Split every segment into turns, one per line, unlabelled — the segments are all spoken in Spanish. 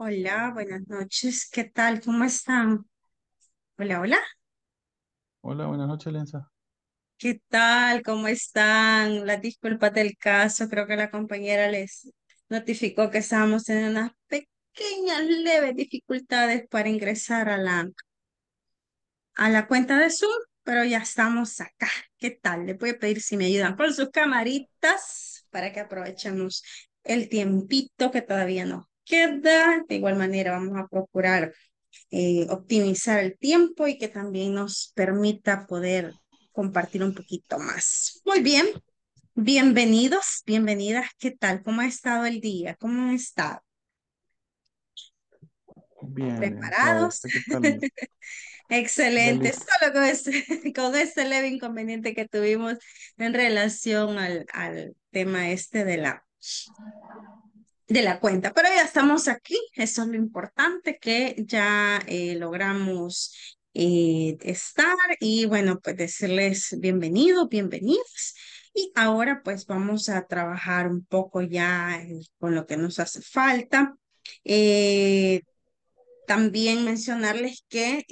Hola, buenas noches. ¿Qué tal? ¿Cómo están? Hola, hola.
Hola, buenas noches, Lenza.
¿Qué tal? ¿Cómo están? La disculpas del caso. Creo que la compañera les notificó que estábamos en unas pequeñas, leves dificultades para ingresar a la, a la cuenta de Zoom, pero ya estamos acá. ¿Qué tal? Le voy a pedir si me ayudan con sus camaritas para que aprovechemos el tiempito que todavía no. De igual manera, vamos a procurar eh, optimizar el tiempo y que también nos permita poder compartir un poquito más. Muy bien, bienvenidos, bienvenidas. ¿Qué tal? ¿Cómo ha estado el día? ¿Cómo han estado?
Bien, ¿Preparados?
Excelente, solo con ese, este leve inconveniente que tuvimos en relación al, al tema este de la de la cuenta. Pero ya estamos aquí, eso es lo importante que ya eh, logramos eh, estar y bueno, pues decirles bienvenidos, bienvenidas. Y ahora pues vamos a trabajar un poco ya con lo que nos hace falta. Eh, también mencionarles que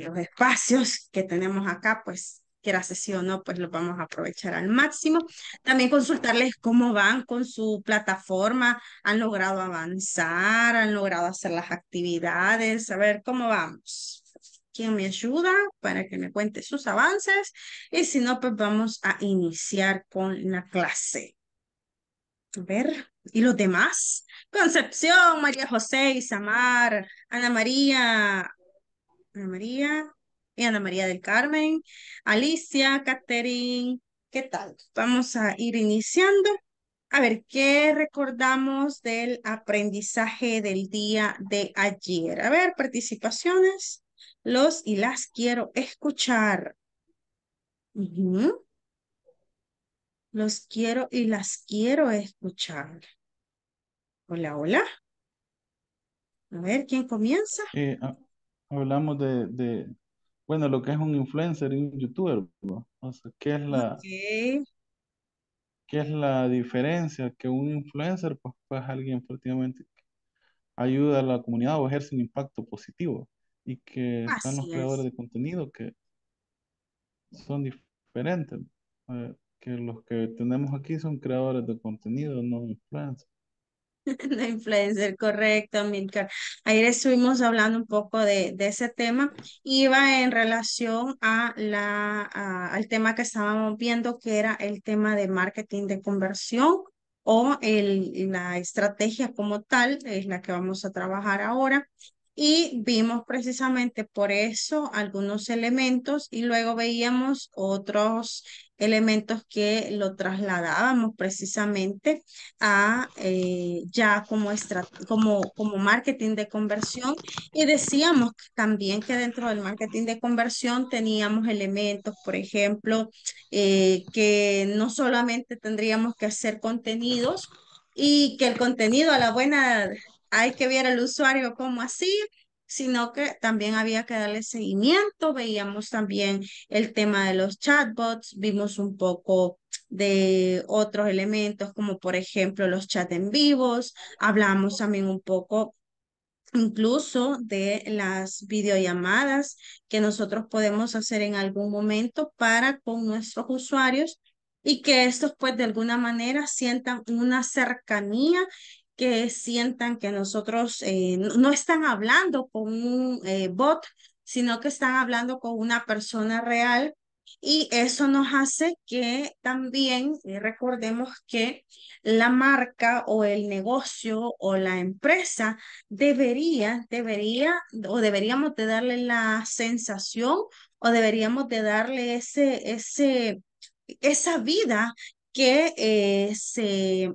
los espacios que tenemos acá pues que sesión no, pues lo vamos a aprovechar al máximo. También consultarles cómo van con su plataforma, han logrado avanzar, han logrado hacer las actividades, A ver, cómo vamos. ¿Quién me ayuda para que me cuente sus avances? Y si no, pues vamos a iniciar con la clase. A ver, ¿y los demás? Concepción, María José, Isamar, Ana María, Ana María, Ana María del Carmen, Alicia, Catherine. ¿Qué tal? Vamos a ir iniciando. A ver, ¿qué recordamos del aprendizaje del día de ayer? A ver, participaciones. Los y las quiero escuchar. Los quiero y las quiero escuchar. Hola, hola. A ver, ¿quién comienza?
Eh, hablamos de, de, bueno, lo que es un influencer y un youtuber, O sea, ¿qué es la, qué es la diferencia? Que un influencer, pues, pues alguien prácticamente ayuda a la comunidad o ejerce un impacto positivo y que están los creadores de contenido que son diferentes. Eh, que los que tenemos aquí son creadores de contenido, no influencers.
la influencer, correcto, Milcar. Ayer estuvimos hablando un poco de, de ese tema. Iba en relación a la, al tema que estábamos viendo, que era el tema de marketing de conversión o el, la estrategia como tal, es la que vamos a trabajar ahora. Y vimos precisamente por eso algunos elementos y luego veíamos otros elementos que lo trasladábamos precisamente a eh, ya como, como, como marketing de conversión y decíamos también que dentro del marketing de conversión teníamos elementos, por ejemplo, eh, que no solamente tendríamos que hacer contenidos y que el contenido a la buena hay que ver al usuario como así, sino que también había que darle seguimiento. Veíamos también el tema de los chatbots, vimos un poco de otros elementos como por ejemplo los chats en vivos, hablamos también un poco incluso de las videollamadas que nosotros podemos hacer en algún momento para con nuestros usuarios y que estos pues de alguna manera sientan una cercanía que sientan que nosotros eh, no están hablando con un eh, bot, sino que están hablando con una persona real y eso nos hace que también eh, recordemos que la marca o el negocio o la empresa debería, debería o deberíamos de darle la sensación o deberíamos de darle ese, ese, esa vida que se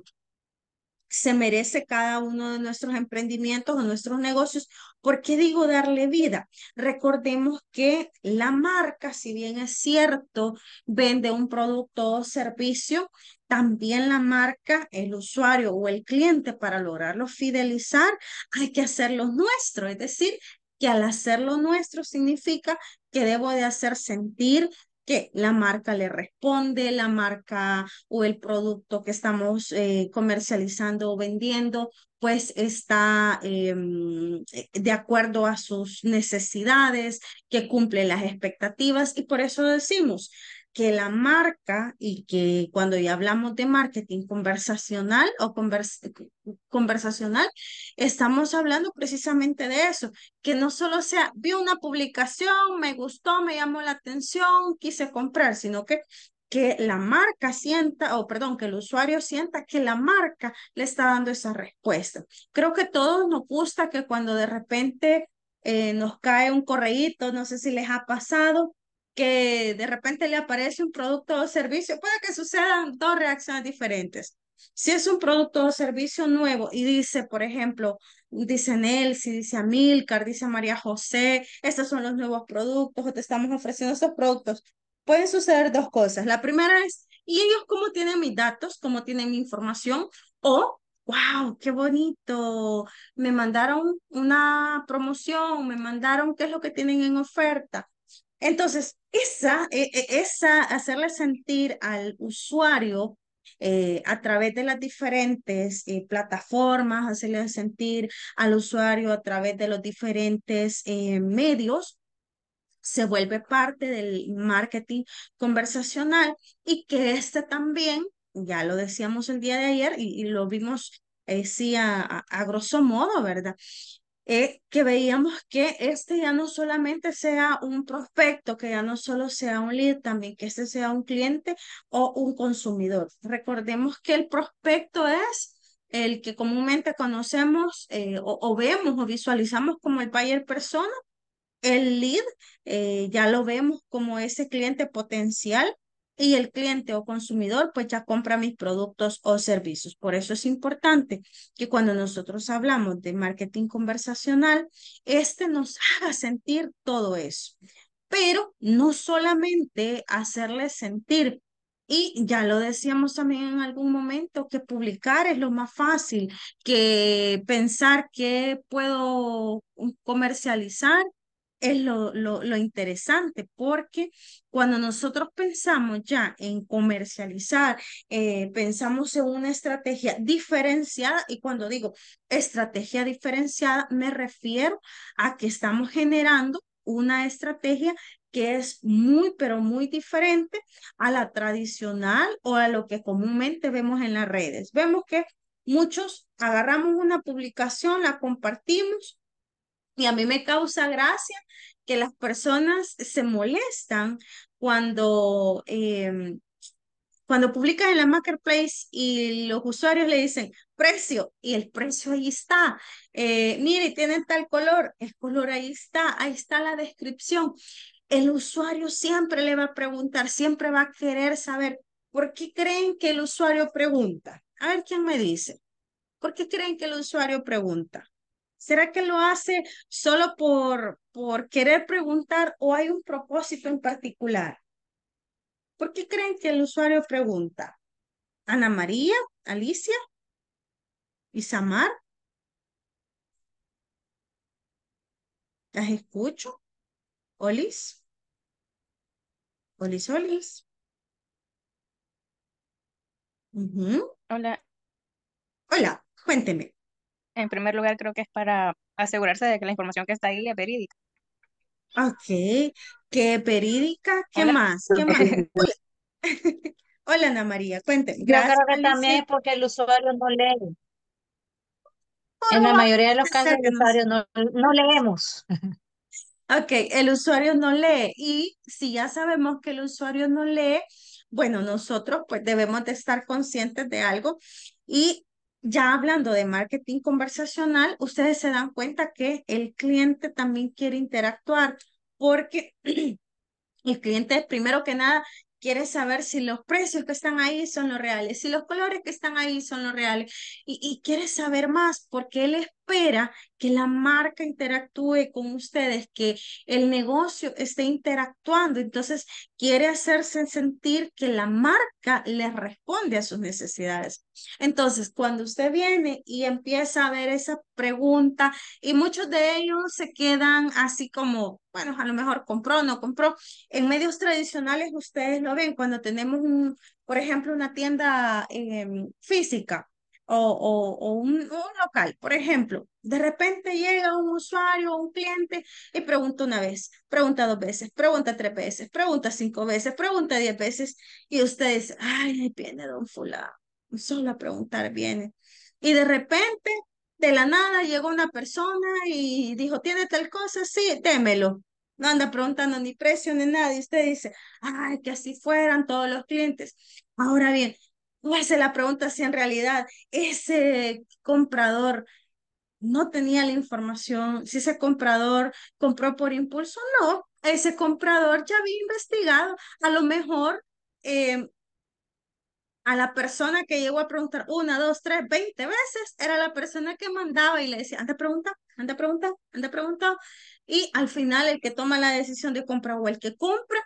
se merece cada uno de nuestros emprendimientos o nuestros negocios. ¿Por qué digo darle vida? Recordemos que la marca, si bien es cierto, vende un producto o servicio, también la marca, el usuario o el cliente, para lograrlo fidelizar, hay que hacerlo nuestro, es decir, que al hacerlo nuestro significa que debo de hacer sentir que la marca le responde, la marca o el producto que estamos eh, comercializando o vendiendo, pues está em, eh, de acuerdo a sus necesidades, que cumple las expectativas y por eso decimos, que la marca y que cuando ya hablamos de marketing conversacional o conversacional, estamos hablando precisamente de eso, que no solo sea, vi una publicación, me gustó, me llamó la atención, quise comprar, sino que que la marca sienta, o perdón, que el usuario sienta que la marca le está dando esa respuesta. Creo que todos nos gusta que cuando de repente eh, nos cae un correíto, no sé si les ha pasado, que de repente le aparece un producto o servicio, puede que sucedan dos reacciones diferentes. Si es un producto o servicio nuevo y dice, por ejemplo, dice Nelsi, dice Milcar, dice María José, estos son los nuevos productos o te estamos ofreciendo estos productos, pueden suceder dos cosas. La primera es, ¿y ellos cómo tienen mis datos? ¿Cómo tienen mi información? O, wow, qué bonito, me mandaron una promoción, me mandaron qué es lo que tienen en oferta. Entonces, esa, e, e, esa, hacerle sentir al usuario eh, a través de las diferentes eh, plataformas, hacerle sentir al usuario a través de los diferentes eh, medios, se vuelve parte del marketing conversacional y que este también, ya lo decíamos el día de ayer y, lo vimos sí, a, a, grosso modo, ¿verdad? que veíamos que este ya no solamente sea un prospecto, que ya no solo sea un lead, también que este sea un cliente o un consumidor. Recordemos que el prospecto es el que comúnmente conocemos eh, o, vemos o visualizamos como el buyer persona, el lead eh, ya lo vemos como ese cliente potencial y el cliente o consumidor pues ya compra mis productos o servicios. Por eso es importante que cuando nosotros hablamos de marketing conversacional, este nos haga sentir todo eso. Pero no solamente hacerle sentir y ya lo decíamos también en algún momento, que publicar es lo más fácil, que pensar que puedo comercializar es lo, lo, interesante, porque cuando nosotros pensamos ya en comercializar, eh, pensamos en una estrategia diferenciada, y cuando digo estrategia diferenciada, me refiero a que estamos generando una estrategia que es muy, pero muy diferente a la tradicional o a lo que comúnmente vemos en las redes. Vemos que muchos agarramos una publicación, la compartimos y a mí me causa gracia que las personas se molestan cuando, em, cuando publican en la marketplace y los usuarios le dicen precio y el precio ahí está. Eh, mire, tiene tal color, el color ahí está, ahí está la descripción. El usuario siempre le va a preguntar, siempre va a querer saber por qué creen que el usuario pregunta. A ver quién me dice. ¿Por qué creen que el usuario pregunta? ¿Será que lo hace solo por, por querer preguntar o hay un propósito en particular? ¿Por qué creen que el usuario pregunta? ¿Ana María? ¿Alicia? ¿Isamar? ¿Las escucho? ¿Olis? ¿Olis, Olis? Hola. Hola, cuénteme en primer lugar, creo que es para asegurarse de que la información que está ahí es verídica. Ok, qué verídica, ¿qué más? ¿Qué más? Hola Ana
María, cuénteme. Yo creo que también es porque el usuario no lee.
En oh, la ah, mayoría de los casos el usuario
no, no leemos. Ok, el usuario
no lee y si ya sabemos que el usuario no lee, bueno, nosotros pues debemos de estar conscientes de algo y ya hablando de marketing conversacional, ustedes se dan cuenta que el cliente también quiere interactuar porque el cliente primero que nada quiere saber si los precios que están ahí son los reales, si los colores que están ahí son los reales y, y quiere saber más porque él es espera que la marca interactúe con ustedes, que el negocio esté interactuando. Entonces, quiere hacerse sentir que la marca le responde a sus necesidades. Entonces, cuando usted viene y empieza a ver esa pregunta, y muchos de ellos se quedan así como, bueno, a lo mejor compró, no compró. En medios tradicionales ustedes lo ven cuando tenemos, por ejemplo, una tienda em, física o, un, local, por ejemplo, de repente llega un usuario o un cliente y pregunta una vez, pregunta dos veces, pregunta tres veces, pregunta cinco veces, pregunta diez veces y ustedes, ay, ahí viene don fulano, solo a preguntar viene. Y de repente, de la nada, llegó una persona y dijo, ¿tiene tal cosa? Sí, démelo. No anda preguntando ni precio ni nada. Y usted dice, ay, que así fueran todos los clientes. Ahora bien, pues la pregunta si en realidad ese comprador no tenía la información, si ese comprador compró por impulso, o no, ese comprador ya había investigado, a lo mejor em, a la persona que llegó a preguntar una, dos, tres, veinte veces, era la persona que mandaba y le decía, anda pregunta anda pregunta anda pregunta y al final el que toma la decisión de compra o el que compra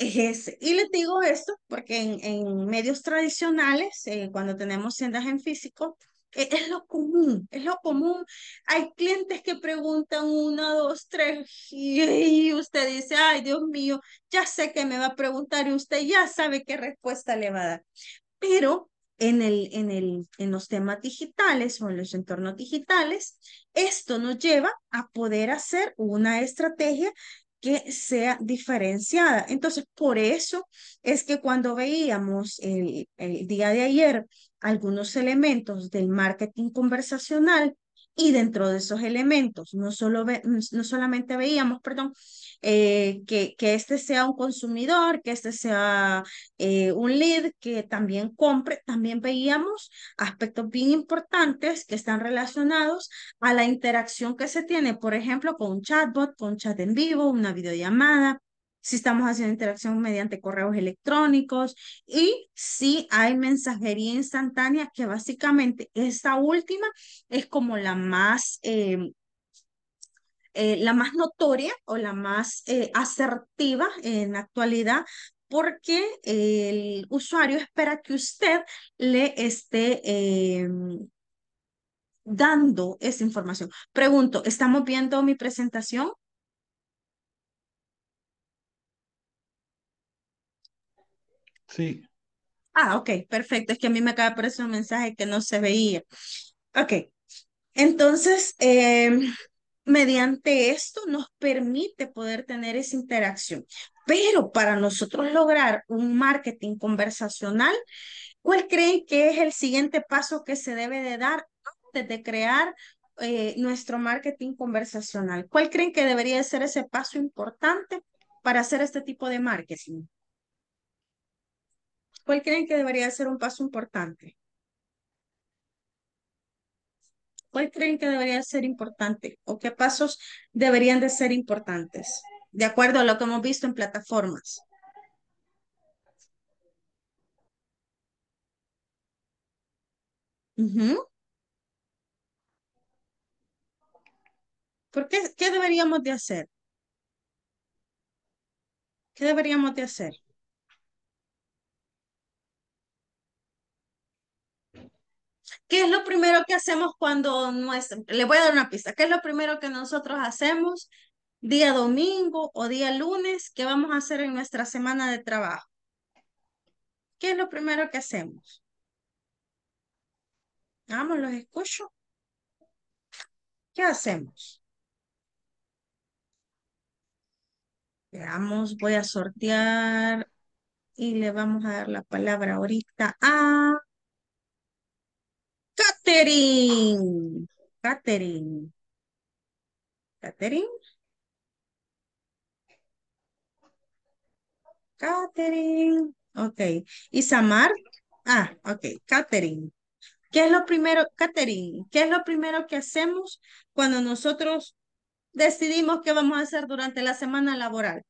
es Y les digo esto porque en, en medios tradicionales, eh, cuando tenemos tiendas en físico, e, es lo común, es lo común. Hay clientes que preguntan una, dos, tres, y, y usted dice, ay, Dios mío, ya sé que me va a preguntar y usted ya sabe qué respuesta le va a dar. Pero en, el, en, el, en los temas digitales o en los entornos digitales, esto nos lleva a poder hacer una estrategia que sea diferenciada. Entonces, por eso es que cuando veíamos el, día de ayer algunos elementos del marketing conversacional, y dentro de esos elementos no, solo no solamente veíamos, perdón, eh, que, que este sea un consumidor, que este sea eh, un lead, que también compre. También veíamos aspectos bien importantes que están relacionados a la interacción que se tiene, por ejemplo, con un chatbot, con un chat en vivo, una videollamada, si estamos haciendo interacción mediante correos electrónicos y si hay mensajería instantánea, que básicamente esta última es como la más eh, eh, la más notoria o la más eh, asertiva en la actualidad porque el usuario espera que usted le esté eh, dando esa información. Pregunto, ¿estamos viendo mi presentación? Sí. Ah, ok, perfecto. Es que a mí me acaba de aparecer un mensaje que no se veía. Ok, entonces, em, mediante esto nos permite poder tener esa interacción. Pero para nosotros lograr un marketing conversacional, ¿cuál creen que es el siguiente paso que se debe de dar antes de crear eh, nuestro marketing conversacional? ¿Cuál creen que debería ser ese paso importante para hacer este tipo de marketing? ¿Cuál creen que debería ser un paso importante? ¿Cuál creen que debería ser importante o qué pasos deberían de ser importantes? De acuerdo a lo que hemos visto en plataformas. ¿Por qué, qué deberíamos de hacer? ¿Qué deberíamos de hacer? ¿Qué es lo primero que hacemos cuando no Le voy a dar una pista. ¿Qué es lo primero que nosotros hacemos día domingo o día lunes? ¿Qué vamos a hacer en nuestra semana de trabajo? ¿Qué es lo primero que hacemos? Vamos, ah, los escucho. ¿Qué hacemos? Veamos, voy a sortear y le vamos a dar la palabra ahorita a Catherine. Catherine. Catherine. Katherine. Ok. Isamar. Ah, ok. Catherine. ¿Qué es lo primero, Catherine? ¿Qué es lo primero que hacemos cuando nosotros decidimos qué vamos a hacer durante la semana laboral?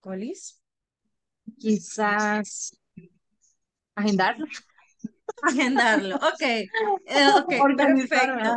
Colis. Quizás Agendarlo. Agendarlo, ok. Eh, ok, perfecto.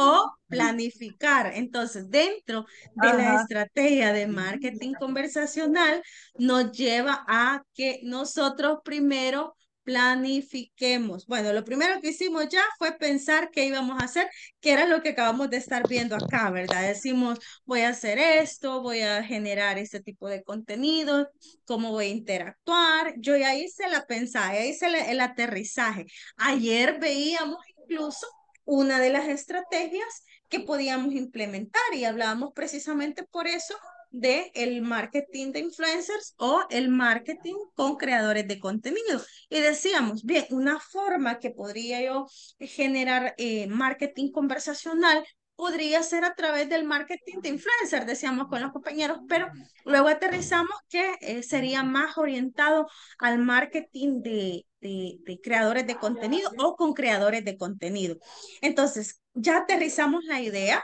O
planificar. Entonces, dentro de la estrategia de marketing conversacional, nos lleva a que nosotros primero planifiquemos. Bueno, lo primero que hicimos ya fue pensar qué íbamos a hacer, que era lo que acabamos de estar viendo acá, ¿verdad? Decimos, voy a hacer esto, voy a generar este tipo de contenido, cómo voy a interactuar. Yo ya hice la pensada, ya hice el, el aterrizaje. Ayer veíamos incluso una de las estrategias que podíamos implementar y hablábamos precisamente por eso de el marketing de influencers o el marketing con creadores de contenido. Y decíamos, bien, una forma que podría yo generar eh, marketing conversacional podría ser a través del marketing de influencers, decíamos con los compañeros, pero luego aterrizamos que eh, sería más orientado al marketing de, de, de, creadores de contenido o con creadores de contenido. Entonces, ya aterrizamos la idea,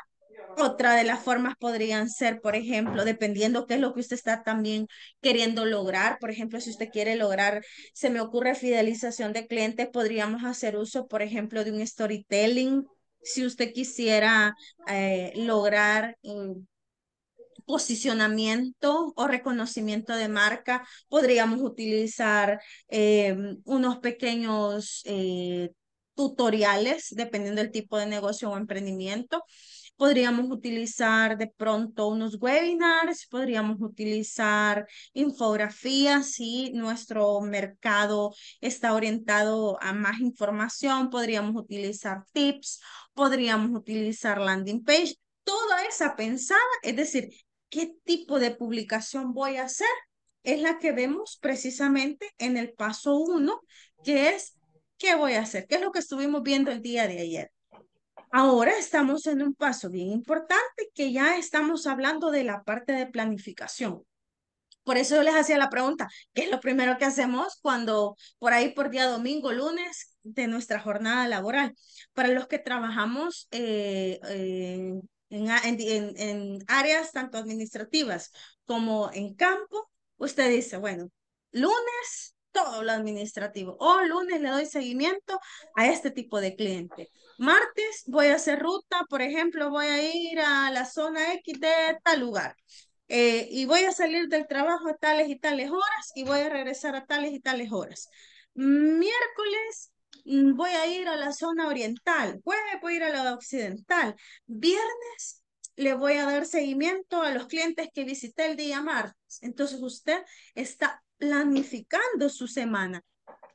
otra de las formas podrían ser, por ejemplo, dependiendo qué es lo que usted está también queriendo lograr. Por ejemplo, si usted quiere lograr, se me ocurre fidelización de clientes, podríamos hacer uso, por ejemplo, de un storytelling. Si usted quisiera eh, lograr mm, posicionamiento o reconocimiento de marca, podríamos utilizar em, unos pequeños eh, tutoriales, dependiendo del tipo de negocio o emprendimiento. Podríamos utilizar de pronto unos webinars, podríamos utilizar infografías si nuestro mercado está orientado a más información, podríamos utilizar tips, podríamos utilizar landing page, toda esa pensada, es decir, qué tipo de publicación voy a hacer, es la que vemos precisamente en el paso uno, que es qué voy a hacer, qué es lo que estuvimos viendo el día de ayer. Ahora estamos en un paso bien importante que ya estamos hablando de la parte de planificación. Por eso yo les hacía la pregunta, ¿qué es lo primero que hacemos cuando por ahí por día domingo, lunes de nuestra jornada laboral? Para los que trabajamos eh, eh, en, áreas tanto administrativas como en campo, usted dice, bueno, lunes todo lo administrativo. O oh, lunes le doy seguimiento a este tipo de cliente. Martes voy a hacer ruta, por ejemplo, voy a ir a la zona X de tal lugar. Eh, y voy a salir del trabajo a tales y tales horas y voy a regresar a tales y tales horas. Miércoles mm, voy a ir a la zona oriental, jueves voy a ir a la occidental, viernes le voy a dar seguimiento a los clientes que visité el día martes. Entonces usted está planificando su semana.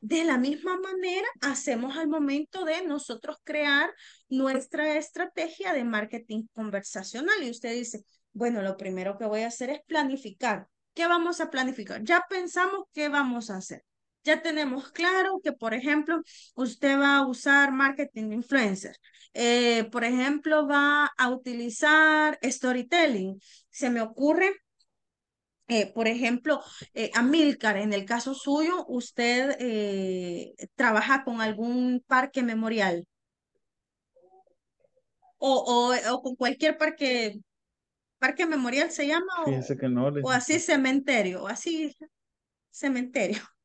De la misma manera, hacemos al momento de nosotros crear nuestra estrategia de marketing conversacional. Y usted dice, bueno, lo primero que voy a hacer es planificar. ¿Qué vamos a planificar? Ya pensamos qué vamos a hacer. Ya tenemos claro que, por ejemplo, usted va a usar marketing influencer. Eh, por ejemplo, va a utilizar storytelling. Se me ocurre eh, por ejemplo, eh, Amílcar, en el caso suyo, ¿usted eh, trabaja con algún parque memorial? O, o, con cualquier parque, parque memorial se llama, o, que no, o así cementerio, o así cementerio.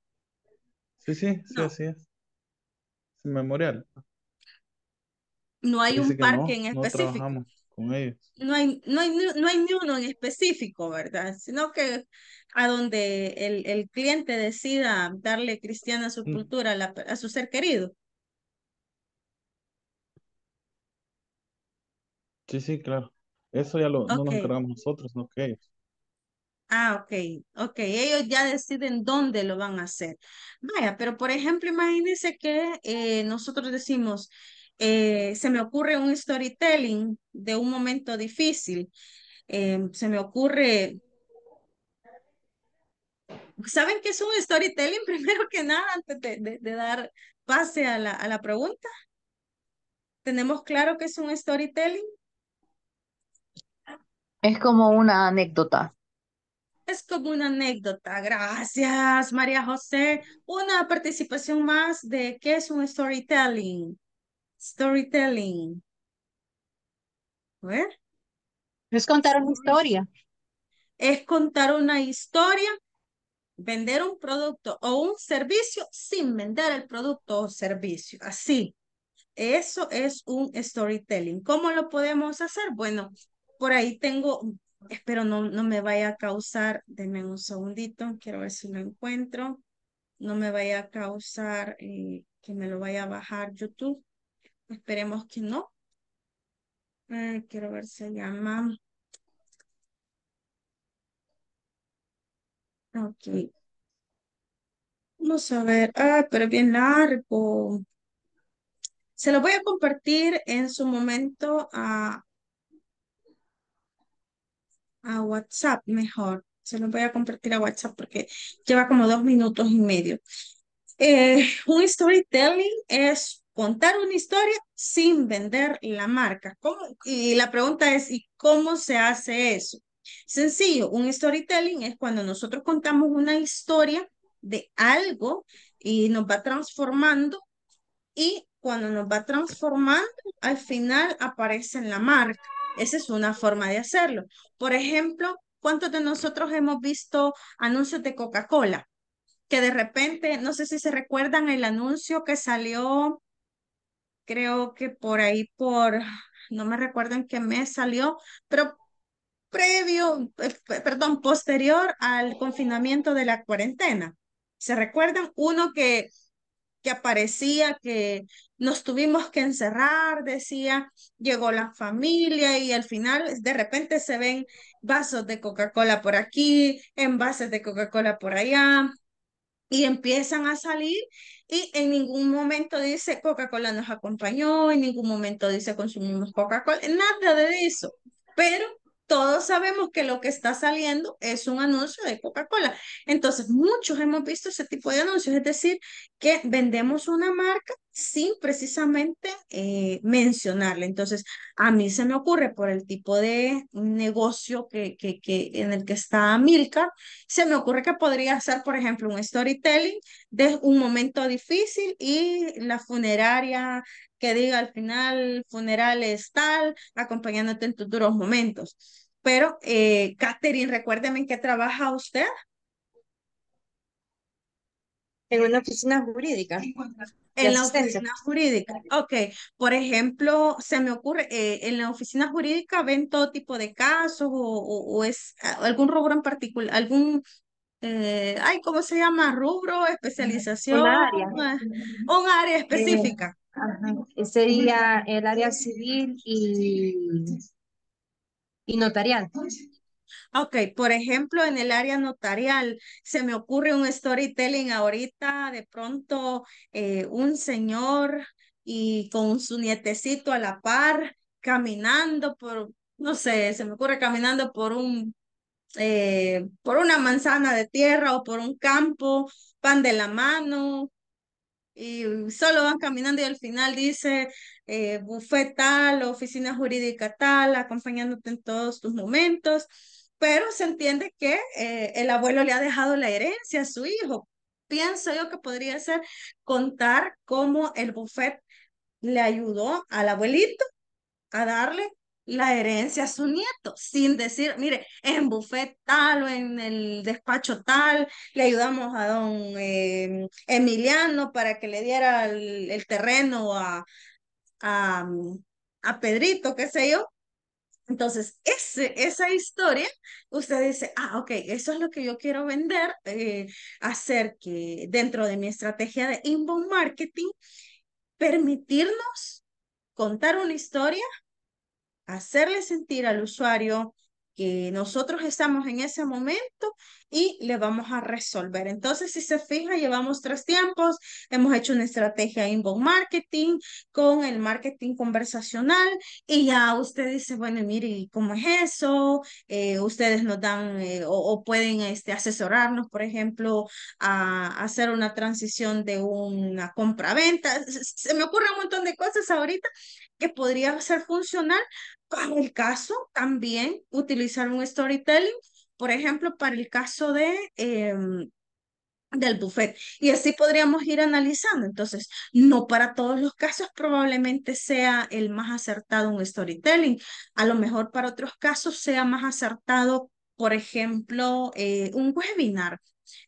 Sí, sí, sí, así es. Memorial.
No hay un parque en específico con ellos. No hay, no no hay ni uno en específico, ¿verdad? Sino que a donde el, cliente decida darle cristiana su mm. cultura a su ser querido.
Sí, sí, claro. Eso ya lo, no lo encargamos nosotros, no que ellos.
Ah, ok, ok. Ellos ya deciden dónde lo van a hacer. Vaya, pero por ejemplo, imagínense que eh, nosotros decimos, eh, se me ocurre un storytelling de un momento difícil. Em, se me ocurre... ¿Saben qué es un storytelling primero que nada antes de, dar pase a la, a la pregunta? ¿Tenemos claro que es un storytelling?
Es como una anécdota.
Es como una anécdota. Gracias, María José. Una participación más de qué es un storytelling. Storytelling. ¿ver? Es contar una historia. Es contar una historia, vender un producto o un servicio sin vender el producto o servicio. Así. Eso es un storytelling. ¿Cómo lo podemos hacer? Bueno, por ahí tengo, espero no, no me vaya a causar, denme un segundito, quiero ver si lo encuentro. No me vaya a causar eh, que me lo vaya a bajar YouTube. Esperemos que no. quiero ver, se llama. Ok. Vamos a ver. Ah, pero es bien largo. Se lo voy a compartir en su momento a, a WhatsApp mejor. Se lo voy a compartir a WhatsApp porque lleva como dos minutos y medio. Eh, un storytelling es contar una historia sin vender la marca. Y la pregunta es, ¿y cómo se hace eso? Sencillo, un storytelling es cuando nosotros contamos una historia de algo y nos va transformando y cuando nos va transformando, al final aparece en la marca. Esa es una forma de hacerlo. Por ejemplo, ¿cuántos de nosotros hemos visto anuncios de Coca-Cola? Que de repente, no sé si se recuerdan el anuncio que salió creo que por ahí, por, no me recuerdo en qué mes salió, pero previo, eh, perdón, posterior al confinamiento de la cuarentena. ¿Se recuerdan? Uno que, que aparecía, que nos tuvimos que encerrar, decía, llegó la familia y al final de repente se ven vasos de Coca-Cola por aquí, envases de Coca-Cola por allá, y empiezan a salir y en ningún momento dice Coca-Cola nos acompañó, en ningún momento dice consumimos Coca-Cola, nada de eso. Pero todos sabemos que lo que está saliendo es un anuncio de Coca-Cola. Entonces, muchos hemos visto ese tipo de anuncios, es decir, que vendemos una marca sin precisamente eh, mencionarla. Entonces, a mí se me ocurre por el tipo de negocio que, que, que en el que está Milka, se me ocurre que podría ser, por ejemplo, un storytelling de un momento difícil y la funeraria que diga al final funeral es tal, acompañándote en tus duros momentos. Pero, eh, Catherine, recuérdeme en qué trabaja usted. En una oficina jurídica. En la oficina jurídica. Ok. Por ejemplo, se me ocurre, eh, en la oficina jurídica ven todo tipo de casos o, es algún rubro en particular, algún, eh, ay, ¿cómo se llama? Rubro, especialización. Eh, un área. Un
área específica. Sería el área civil y, y notarial. Ok, por ejemplo, en el área
notarial, se me ocurre un storytelling ahorita, de pronto eh, un señor y con su nietecito a la par, caminando por, no sé, se me ocurre caminando por un, eh, por una manzana de tierra o por un campo, pan de la mano, y solo van caminando y al final dice eh, tal, oficina jurídica tal, acompañándote en todos tus momentos, pero se entiende que eh, el abuelo le ha dejado la herencia a su hijo. Pienso yo que podría ser contar cómo el bufet le ayudó al abuelito a darle la herencia a su nieto, sin decir, mire, en buffet tal o en el despacho tal, le ayudamos a don eh, Emiliano para que le diera el, terreno a, a, Pedrito, qué sé yo. Entonces, ese, esa historia, usted dice, ah, ok, eso es lo que yo quiero vender, eh, hacer que dentro de mi estrategia de inbound marketing, permitirnos contar una historia hacerle sentir al usuario que nosotros estamos en ese momento y le vamos a resolver. Entonces, si se fija, llevamos tres tiempos, hemos hecho una estrategia inbound marketing con el marketing conversacional y ya usted dice, bueno, mire, ¿cómo es eso? Eh, ustedes nos dan eh, o, pueden este, asesorarnos, por ejemplo, a, hacer una transición de una compra-venta. Se, se me ocurre un montón de cosas ahorita que podría ser funcional para el caso también utilizar un storytelling, por ejemplo, para el caso de... Em, del buffet. Y así podríamos ir analizando. Entonces, no para todos los casos probablemente sea el más acertado un storytelling. A lo mejor para otros casos sea más acertado, por ejemplo, eh, un webinar.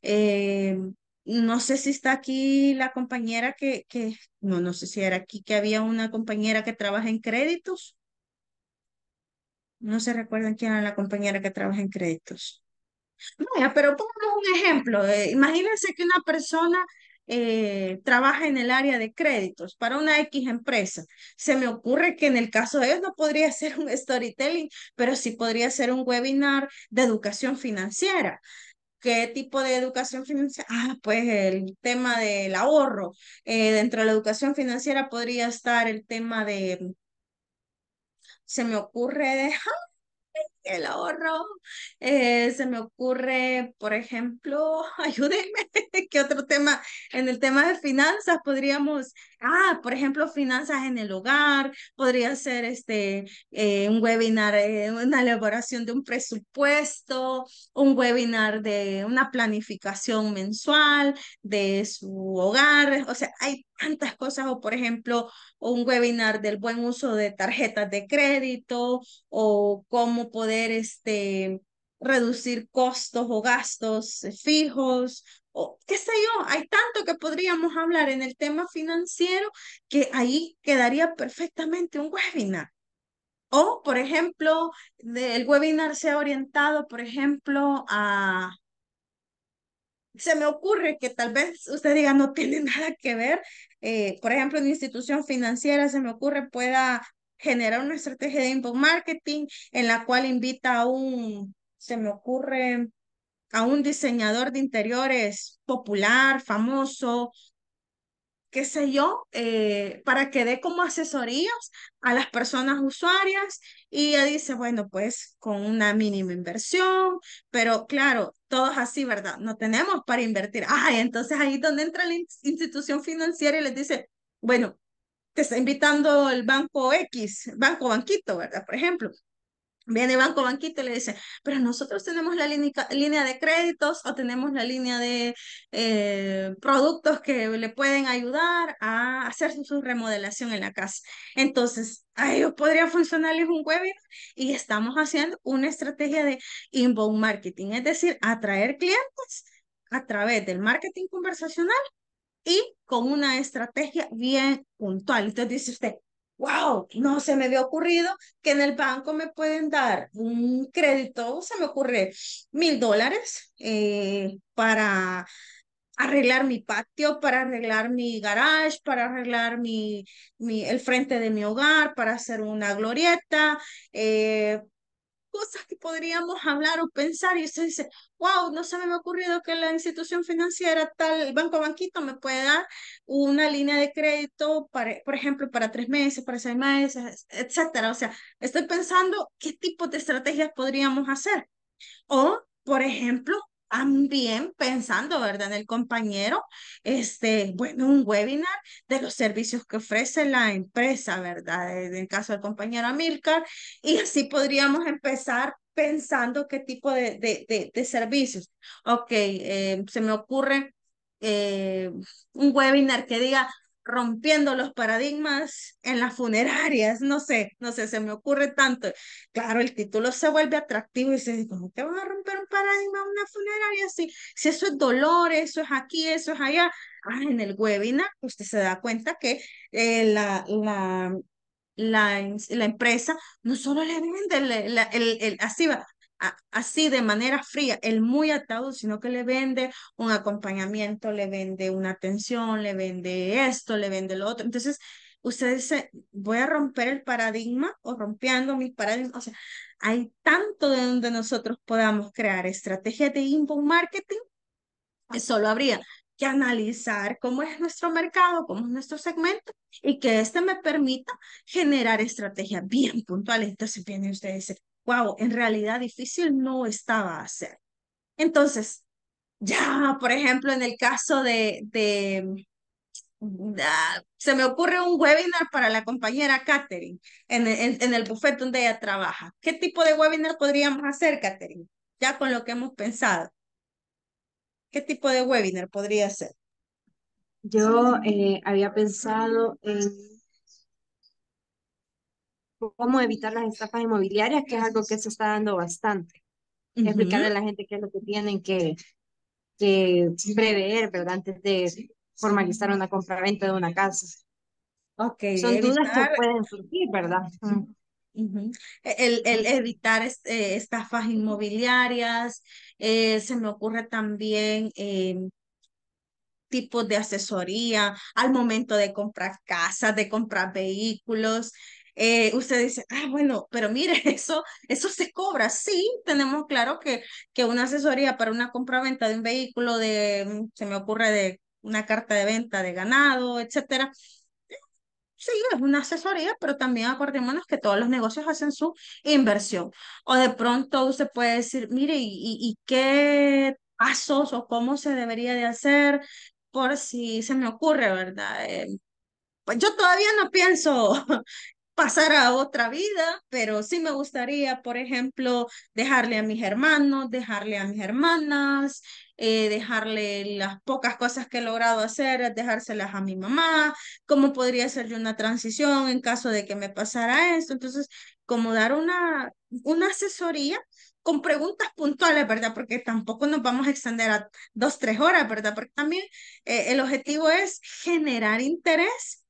Em, no sé si está aquí la compañera que, que, no, no sé si era aquí que había una compañera que trabaja en créditos. No se recuerdan quién era la compañera que trabaja en créditos. Bueno, pero pongamos un ejemplo. Eh, imagínense que una persona eh, trabaja en el área de créditos para una X empresa. Se me ocurre que en el caso de ellos no podría ser un storytelling, pero sí podría ser un webinar de educación financiera. ¿Qué tipo de educación financiera? Ah, pues el tema del ahorro. Eh, dentro de la educación financiera podría estar el tema de, se me ocurre, el ahorro. Eh, se me ocurre, por ejemplo, ayúdenme, ¿qué otro tema? En el tema de finanzas podríamos, ah, por ejemplo, finanzas en el hogar, podría ser este, eh, un webinar, eh, una elaboración de un presupuesto, un webinar de una planificación mensual de su hogar, o sea, hay tantas cosas, o por ejemplo, un webinar del buen uso de tarjetas de crédito, o cómo poder este, reducir costos o gastos eh, fijos, o qué sé yo, hay tanto que podríamos hablar en el tema financiero que ahí quedaría perfectamente un webinar. O, por ejemplo, el webinar se ha orientado, por ejemplo, a se me ocurre que tal vez usted diga no tiene nada que ver. Eh, por ejemplo, una institución financiera se me ocurre pueda generar una estrategia de inbound marketing en la cual invita a un, se me ocurre, a un diseñador de interiores popular, famoso, qué sé yo, eh, para que dé como asesorías a las personas usuarias y ella dice, bueno, pues con una mínima inversión, pero claro, todos así, ¿verdad? No tenemos para invertir. Ay, entonces ahí donde entra la institución financiera y les dice, bueno, te está invitando el banco X, banco banquito, ¿verdad? Por ejemplo, Viene Banco Banquito y le dice, pero nosotros tenemos la línea de créditos o tenemos la línea de eh, productos que le pueden ayudar a hacer su remodelación en la casa. Entonces, a ellos podría funcionarles un webinar y estamos haciendo una estrategia de inbound marketing, es decir, atraer clientes a través del marketing conversacional y con una estrategia bien puntual. Entonces dice usted, wow, no se me había ocurrido que en el banco me pueden dar un crédito, se me ocurre mil dólares eh, para arreglar mi patio, para arreglar mi garage, para arreglar mi, el frente de mi hogar, para hacer una glorieta, eh, cosas que podríamos hablar o pensar y usted dice, wow, no se me ha ocurrido que la institución financiera tal, el banco banquito me puede dar una línea de crédito, para, por ejemplo, para tres meses, para seis meses, etcétera. O sea, estoy pensando qué tipo de estrategias podríamos hacer. O, por ejemplo, también pensando, ¿verdad? En el compañero, este, bueno, un webinar de los servicios que ofrece la empresa, ¿verdad? En el caso del compañero Amilcar, y así podríamos empezar pensando qué tipo de, de, de, servicios. Ok, eh, se me ocurre eh, un webinar que diga rompiendo los paradigmas en las funerarias, no sé, no sé, se me ocurre tanto. Claro, el título se vuelve atractivo y se dice, ¿cómo te vas a romper un paradigma en una funeraria? Si, si eso es dolor, eso es aquí, eso es allá. Ah, en el webinar usted se da cuenta que eh, la, la, la, la, empresa no solo le vende, el, así va, así de manera fría, el muy atado, sino que le vende un acompañamiento, le vende una atención, le vende esto, le vende lo otro. Entonces, usted dice, voy a romper el paradigma o rompiendo mis paradigmas. O sea, hay tanto de donde nosotros podamos crear estrategias de inbound marketing, que solo habría que analizar cómo es nuestro mercado, cómo es nuestro segmento y que este me permita generar estrategias bien puntuales. Entonces viene usted wow, en realidad difícil no estaba hacer. Entonces, ya, por ejemplo, en el caso de, mm, ah, se me ocurre un webinar para la compañera Katherine en, el buffet donde ella trabaja. ¿Qué tipo de webinar podríamos hacer, Katherine? Ya con lo que hemos pensado. ¿Qué tipo de webinar podría ser? Yo eh, había
pensado en cómo evitar las estafas inmobiliarias, que es algo que se está dando bastante. Explicarle a la gente qué es lo que tienen que, que prever, ¿verdad? Antes de formalizar una compra-venta de una casa. Okay, Son dudas que pueden surgir, ¿verdad? E,
el, el, evitar eh, estafas inmobiliarias, eh, se me ocurre también em, tipos de asesoría al momento de comprar casas, de comprar vehículos, eh, usted dice, ah, bueno, pero mire, eso, eso se cobra. Sí, tenemos claro que, que una asesoría para una compra-venta de un vehículo, de, mm, se me ocurre, de una carta de venta de ganado, etcétera. Sí, es una asesoría, pero también acordémonos que todos los negocios hacen su inversión. O de pronto usted puede decir, mire, ¿y, y qué pasos o cómo se debería de hacer? Por si se me ocurre, ¿verdad? Eh, pues yo todavía no pienso pasar a otra vida, pero sí me gustaría, por ejemplo, dejarle a mis hermanos, dejarle a mis hermanas, eh, dejarle las pocas cosas que he logrado hacer, dejárselas a mi mamá, cómo podría ser yo una transición en caso de que me pasara esto. Entonces, como dar una, una asesoría con preguntas puntuales, ¿verdad? Porque tampoco nos vamos a extender a dos, tres horas, ¿verdad? Porque también eh, el objetivo es generar interés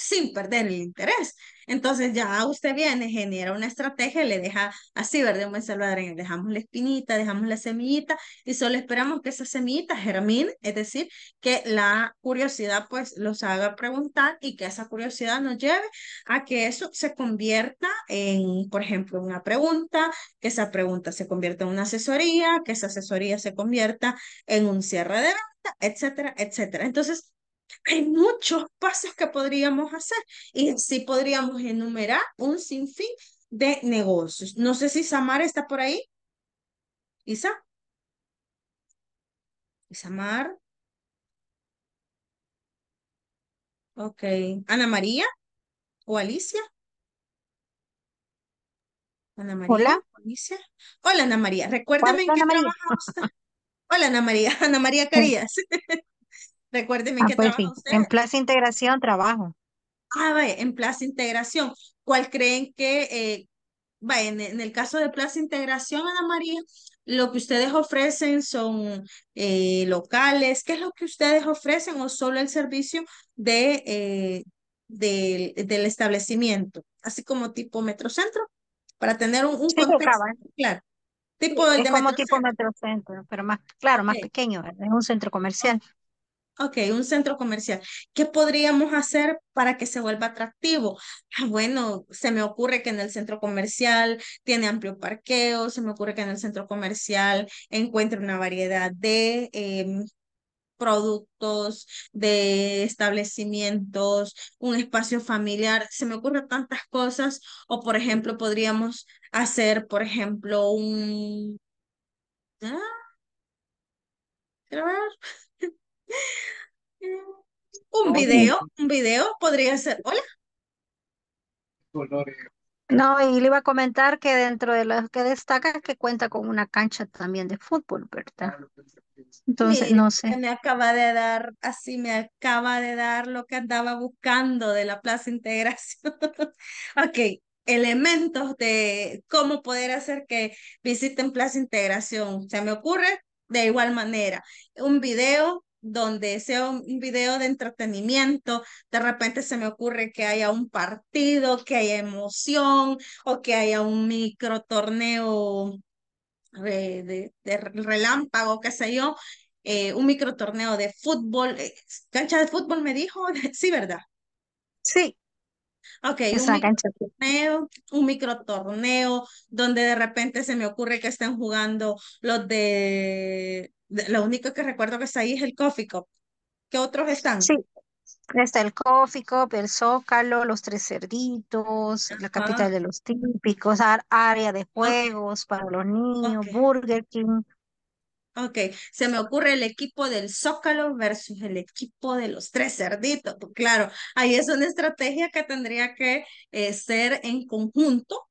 sin perder el interés. Entonces ya usted viene, genera una estrategia, le deja así, ¿verdad? Un buen salvadoreño, dejamos la espinita, dejamos la semillita y solo esperamos que esa semillita germine, es decir, que la curiosidad pues los haga preguntar y que esa curiosidad nos lleve a que eso se convierta en, por ejemplo, una pregunta, que esa pregunta se convierta en una asesoría, que esa asesoría se convierta en un cierre de venta, etcétera, etcétera. Entonces, hay muchos pasos que podríamos hacer y si podríamos enumerar un sinfín de negocios. No sé si Samar está por ahí. Isa. Isamar. Ok. Ana María o Alicia.
Ana María. Hola.
Alicia. Hola Ana María. Recuérdame en qué trabajamos. Hola Ana María. Ana María Carías. Recuérdenme ah, que pues
En Plaza Integración trabajo.
Ah, vaya, en Plaza Integración. ¿Cuál creen que, eh, en, el caso de Plaza Integración, Ana María, lo que ustedes ofrecen son eh, locales? ¿Qué es lo que ustedes ofrecen o solo el servicio de, eh, del, del establecimiento? Así como tipo Metrocentro, para tener un, un claro. Tipo, como
tipo metrocentro, pero más, claro, más pequeño, es un centro ah. comercial. Ok, un centro comercial. ¿Qué podríamos
hacer para que se vuelva atractivo? Ah, bueno, se me ocurre que en el centro comercial tiene amplio parqueo, se me ocurre que en el centro comercial encuentre una variedad de em, productos, de establecimientos, un espacio familiar, se me ocurren tantas cosas. O, por ejemplo, podríamos hacer, por ejemplo, un... ¿ah? Un video,
un video podría ser. Hola. No, y le iba a comentar que dentro de lo que destaca que cuenta con una cancha también de fútbol, ¿verdad? Ah, Entonces, no sé. Me
acaba de dar, así me acaba de dar lo que andaba buscando de la Plaza Integración. ok, elementos de cómo poder hacer que visiten Plaza Integración. Se me ocurre de igual manera, un video, donde sea un video de entretenimiento, de repente se me ocurre que haya un partido, que haya emoción o que haya un micro torneo de, relámpago, qué sé yo, eh, un micro torneo de fútbol, eh, cancha de fútbol me dijo, sí, ¿verdad? Sí. Ok, un torneo, un micro torneo donde de repente se me ocurre que estén jugando los de
lo único que recuerdo que está ahí es el Coffee Cup. ¿Qué otros están? Sí, está el Coffee Cup, el Zócalo, los Tres Cerditos, la capital de los típicos, área de ah. juegos para los niños, Burger King. Ok,
se me ocurre el equipo del Zócalo versus el equipo de los tres cerditos. Pues claro, ahí es una estrategia que tendría que eh, ser en conjunto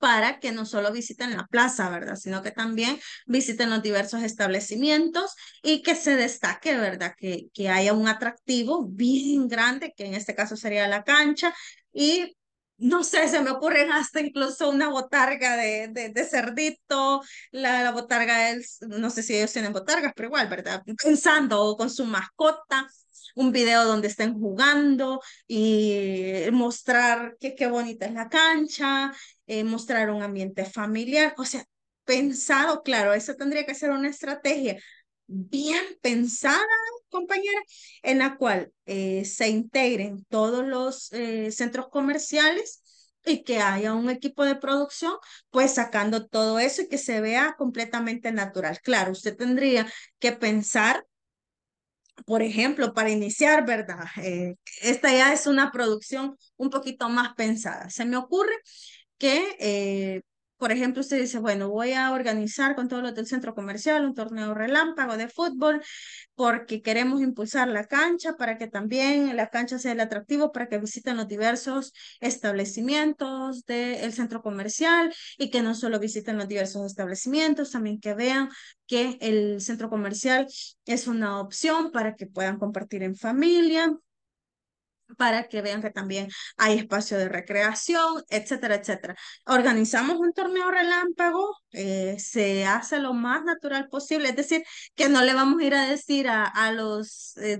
para que no solo visiten la plaza, ¿verdad? Sino que también visiten los diversos establecimientos y que se destaque, ¿verdad? Que, que haya un atractivo bien grande, que en este caso sería la cancha, y no sé, se me ocurren hasta incluso una botarga de, de, cerdito, la, botarga, del, no sé si ellos tienen botargas, pero igual, ¿verdad? Pensando con su mascota, un video donde estén jugando y eh, mostrar que qué bonita es la cancha, eh, mostrar un ambiente familiar, o sea, pensado, claro, eso tendría que ser una estrategia bien pensada, compañera, en la cual eh, se integren todos los centros comerciales y que haya un equipo de producción, pues sacando todo eso y que se vea completamente natural. Claro, usted tendría que pensar por ejemplo, para iniciar, ¿verdad? Eh, esta ya es una producción un poquito más pensada. Se me ocurre que eh, por ejemplo, usted dice, bueno, voy a organizar con todos los del centro comercial un torneo relámpago de fútbol porque queremos impulsar la cancha para que también la cancha sea el atractivo para que visiten los diversos establecimientos del centro comercial y que no solo visiten los diversos establecimientos, también que vean que el centro comercial es una opción para que puedan compartir en familia, para que vean que también hay espacio de recreación, etcétera, etcétera. Organizamos un torneo relámpago, eh, se hace lo más natural posible, es decir, que no le vamos a ir a decir a, los... Eh,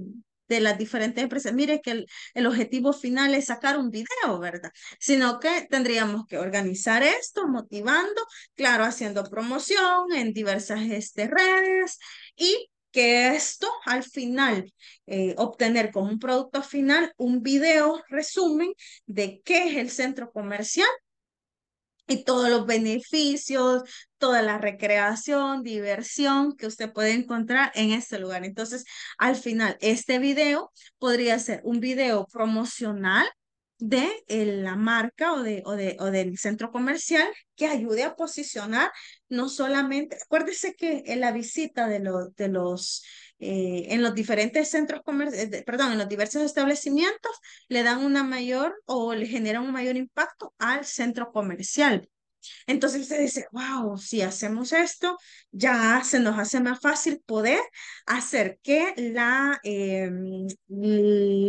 de las diferentes empresas. Mire que el, objetivo final es sacar un video, ¿verdad? Sino que tendríamos que organizar esto, motivando, claro, haciendo promoción en diversas este, redes y que esto al final, eh, obtener como un producto final un video resumen de qué es el centro comercial y todos los beneficios, toda la recreación, diversión que usted puede encontrar en este lugar. Entonces, al final, este video podría ser un video promocional de eh, la marca o, de, o, de, o del centro comercial que ayude a posicionar no solamente, acuérdese que en la visita de, los de los, eh, en los diferentes centros comerciales, eh, perdón, en los diversos establecimientos, le dan una mayor o le generan un mayor impacto al centro comercial. Entonces se dice, wow, si hacemos esto, ya se nos hace más fácil poder hacer que la, eh, mm,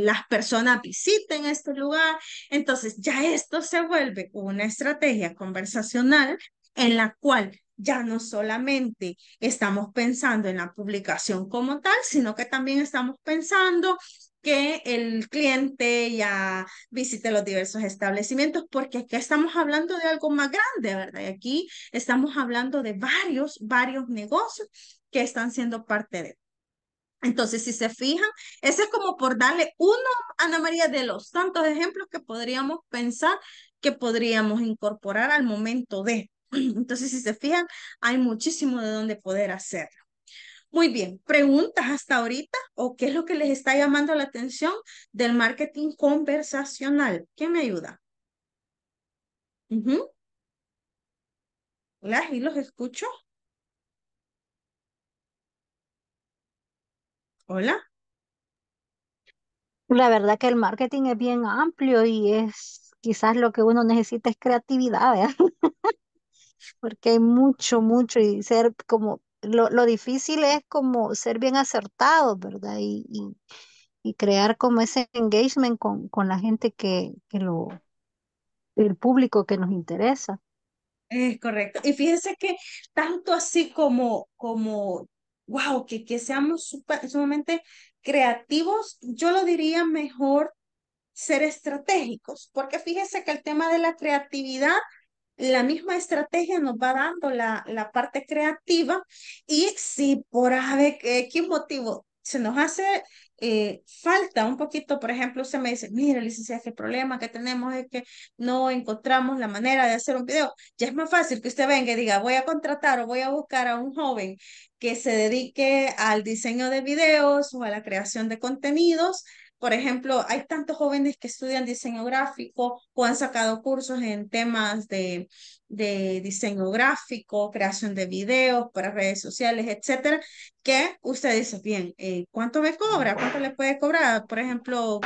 las personas visiten este lugar. Entonces ya esto se vuelve una estrategia conversacional en la cual ya no solamente estamos pensando en la publicación como tal, sino que también estamos pensando que el cliente ya visite los diversos establecimientos, porque aquí estamos hablando de algo más grande, ¿verdad? Y aquí estamos hablando de varios, varios negocios que están siendo parte de. Entonces, si se fijan, ese es como por darle uno, Ana María, de los tantos ejemplos que podríamos pensar que podríamos incorporar al momento de. Entonces, si se fijan, hay muchísimo de donde poder hacerlo. Muy bien, preguntas hasta ahorita o qué es lo que les está llamando la atención del marketing conversacional. ¿Quién me ayuda? Hola, ¿y los escucho?
Hola. La verdad que el marketing es bien amplio y es quizás lo que uno necesita es creatividad, ¿verdad? Porque hay mucho, mucho y ser como lo, difícil es como ser bien acertado, ¿verdad? Y, y, crear como ese engagement con, con la gente que, lo, el público que nos interesa.
Es correcto. Y fíjense que tanto así como, como wow, que, que seamos sumamente creativos, yo lo diría mejor ser estratégicos, porque fíjense que el tema de la creatividad la misma estrategia nos va dando la, la parte creativa y si por qué, motivo se nos hace eh, falta un poquito, por ejemplo, se me dice, mira, licenciada, el problema que tenemos es que no encontramos la manera de hacer un video. Ya es más fácil que usted venga y diga, voy a contratar o voy a buscar a un joven que se dedique al diseño de videos o a la creación de contenidos por ejemplo, hay tantos jóvenes que estudian diseño gráfico o han sacado cursos en temas de, de diseño gráfico, creación de videos para redes sociales, etcétera, que usted dice, bien, eh, ¿cuánto me cobra? ¿Cuánto le puede cobrar? Por ejemplo,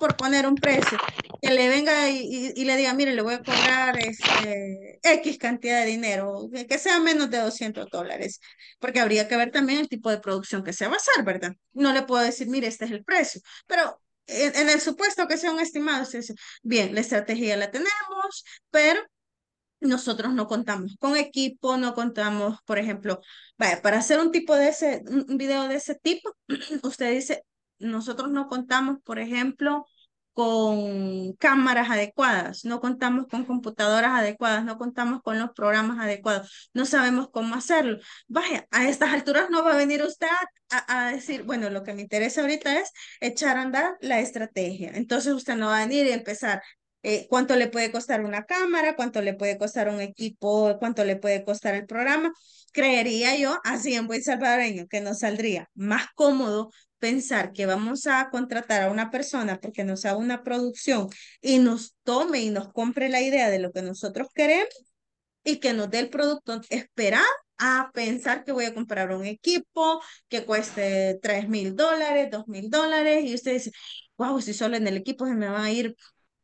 por poner un precio, que le venga y, le diga, mire, le voy a cobrar este, X cantidad de dinero, que sea menos de 200 dólares, porque habría que ver también el tipo de producción que se va a hacer, ¿verdad? No le puedo decir, mire, este es el precio, pero en, el supuesto que sea un estimado, bien, la estrategia la tenemos, pero nosotros no contamos con equipo, no contamos, por ejemplo, para hacer un tipo de ese, un video de ese tipo, usted dice, nosotros no contamos, por ejemplo, con cámaras adecuadas, no contamos con computadoras adecuadas, no contamos con los programas adecuados, no sabemos cómo hacerlo. Vaya, a estas alturas no va a venir usted a, decir, bueno, lo que me interesa ahorita es echar a andar la estrategia. Entonces usted no va a venir y empezar. Eh, cuánto le puede costar una cámara, cuánto le puede costar un equipo, cuánto le puede costar el programa. Creería yo, así en buen salvadoreño, que nos saldría más cómodo pensar que vamos a contratar a una persona porque nos haga una producción y nos tome y nos compre la idea de lo que nosotros queremos y que nos dé el producto Esperar a pensar que voy a comprar un equipo que cueste tres mil dólares, dos mil dólares y usted dice, wow, si solo en el equipo se me va a ir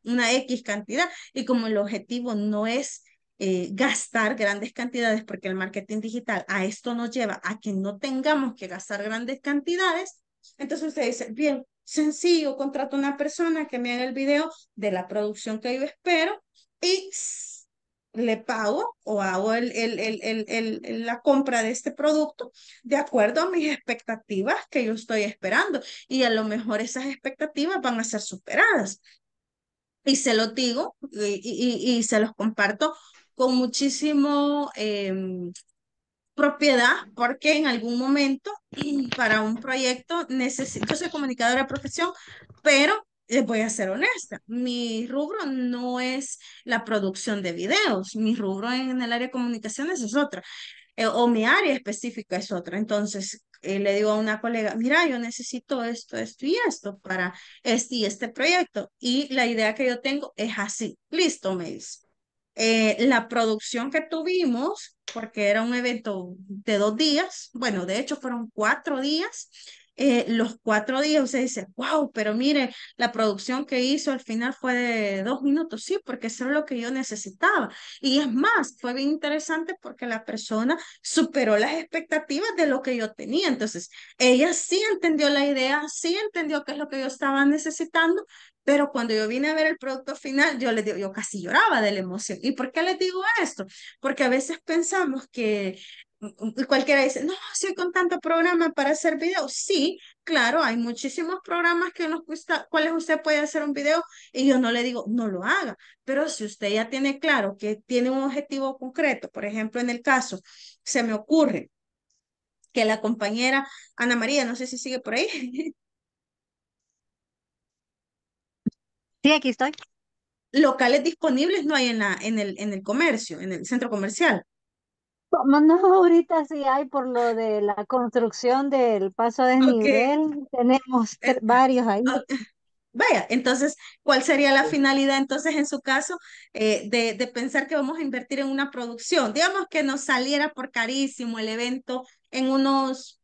una X cantidad y como el objetivo no es eh, gastar grandes cantidades porque el marketing digital a esto nos lleva a que no tengamos que gastar grandes cantidades, entonces usted dice, bien, sencillo, contrato una persona que me haga el video de la producción que yo espero y le pago o hago el, el, el, la compra de este producto de acuerdo a mis expectativas que yo estoy esperando. Y a lo mejor esas expectativas van a ser superadas. Y se lo digo y, y, se los comparto con muchísimo em, propiedad porque en algún momento mm, para un proyecto necesito, ser comunicadora de profesión, pero les voy a ser honesta, mi rubro no es la producción de videos, mi rubro en el área de comunicaciones es otra, eh, o mi área específica es otra. Entonces, eh, le digo a una colega, mira, yo necesito esto, esto y esto para este y este proyecto. Y la idea que yo tengo es así, listo, me dice. Eh, la producción que tuvimos porque era un evento de dos días, bueno, de hecho fueron cuatro días, eh, los cuatro días usted dice, wow, pero mire, la producción que hizo al final fue de dos minutos, sí, porque eso es lo que yo necesitaba. Y es más, fue bien interesante porque la persona superó las expectativas de lo que yo tenía. Entonces, ella sí entendió la idea, sí entendió qué es lo que yo estaba necesitando, pero cuando yo vine a ver el producto final, yo le digo, yo casi lloraba de la emoción. ¿Y por qué les digo esto? Porque a veces pensamos que Mm, cualquiera dice, no, soy con tanto programa para hacer videos. Sí, claro, hay muchísimos programas que nos gusta cuales usted puede hacer un video y yo no le digo, no lo haga, pero si usted ya tiene claro que tiene un objetivo concreto, por ejemplo, en el caso, se me ocurre que la compañera Ana María, no sé si sigue por ahí. Sí, aquí estoy. Locales disponibles no hay en, la, en, el, en el comercio, en el centro comercial.
Bueno, ahorita sí hay por lo de la construcción del paso de Miguel, tenemos eh, varios ahí. Ah, vaya,
entonces, ¿cuál sería la finalidad entonces en su caso eh, de, de, pensar que vamos a invertir en una producción? Digamos que nos saliera por carísimo el evento en unos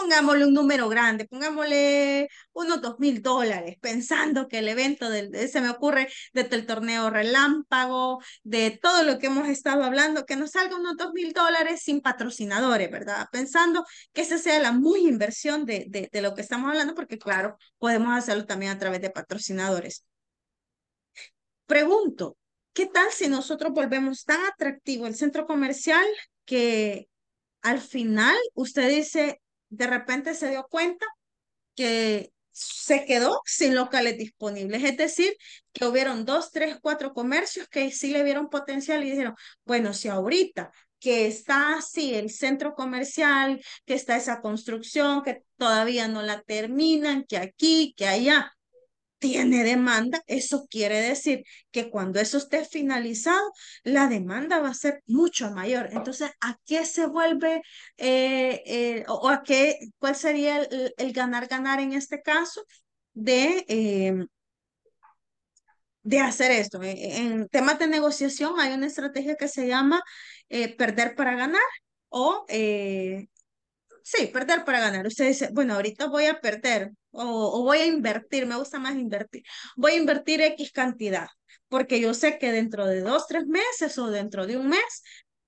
pongámosle un número grande, pongámosle unos dos mil dólares, pensando que el evento, del, eh, se me ocurre, desde el torneo relámpago, de todo lo que hemos estado hablando, que nos salga unos dos mil dólares sin patrocinadores, ¿verdad? Pensando que esa sea la muy inversión de, de, de lo que estamos hablando, porque claro, podemos hacerlo también a través de patrocinadores. Pregunto, ¿qué tal si nosotros volvemos tan atractivo el centro comercial que al final usted dice, de repente se dio cuenta que se quedó sin locales disponibles. Es decir, que hubieron dos, tres, cuatro comercios que sí le vieron potencial y dijeron, bueno, si ahorita que está así el centro comercial, que está esa construcción, que todavía no la terminan, que aquí, que allá, tiene demanda, eso quiere decir que cuando eso esté finalizado, la demanda va a ser mucho mayor. Entonces, ¿a qué se vuelve eh, eh, o a qué, cuál sería el ganar-ganar en este caso de, em, de hacer esto? E, en, temas de negociación hay una estrategia que se llama eh, perder para ganar o Sí, perder para ganar. Usted dice, bueno, ahorita voy a perder o, voy a invertir, me gusta más invertir. Voy a invertir X cantidad, porque yo sé que dentro de dos, tres meses o dentro de un mes,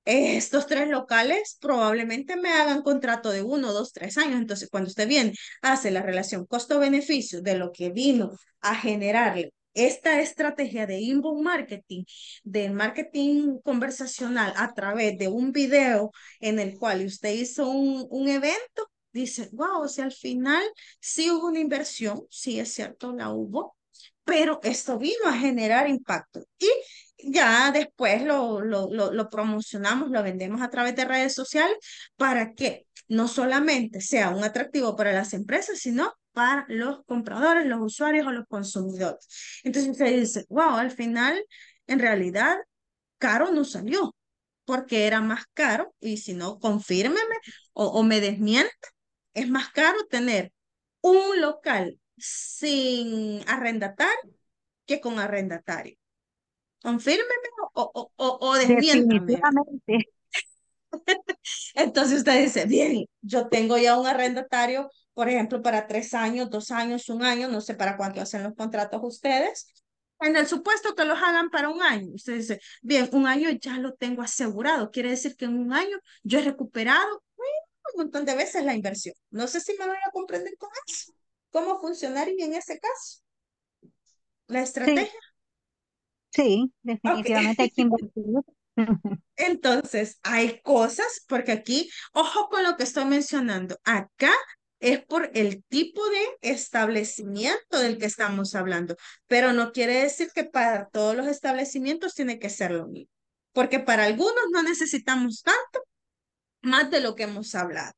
estos tres locales probablemente me hagan contrato de uno, dos, tres años. Entonces, cuando usted viene, hace la relación costo-beneficio de lo que vino a generarle esta estrategia de inbound marketing, de marketing conversacional a través de un video en el cual usted hizo un, un evento, dice, wow, o al final sí hubo una inversión, sí es cierto, la hubo, pero esto vino a generar impacto. Y ya después lo, lo, promocionamos, lo vendemos a través de redes sociales para que no solamente sea un atractivo para las empresas, sino para los compradores, los usuarios o los consumidores. Entonces usted dice, wow, al final, en realidad, caro no salió, porque era más caro, y si no, confírmeme o, me desmiente, es más caro tener un local sin arrendatario que con arrendatario. Confírmeme o, o, o, Definitivamente. Entonces usted dice, bien, yo tengo ya un arrendatario por ejemplo, para tres años, dos años, un año, no sé para cuánto hacen los contratos ustedes. En el supuesto que los hagan para un año, usted dice, bien, un año ya lo tengo asegurado, quiere decir que en un año yo he recuperado un montón de veces la inversión. No sé si me van a comprender con eso, cómo funcionaría en ese caso. La estrategia.
Sí, definitivamente hay que
invertir. Entonces, hay cosas, porque aquí, ojo con lo que estoy mencionando, acá es por el tipo de establecimiento del que estamos hablando, pero no quiere decir que para todos los establecimientos tiene que ser lo mismo, porque para algunos no necesitamos tanto más de lo que hemos hablado.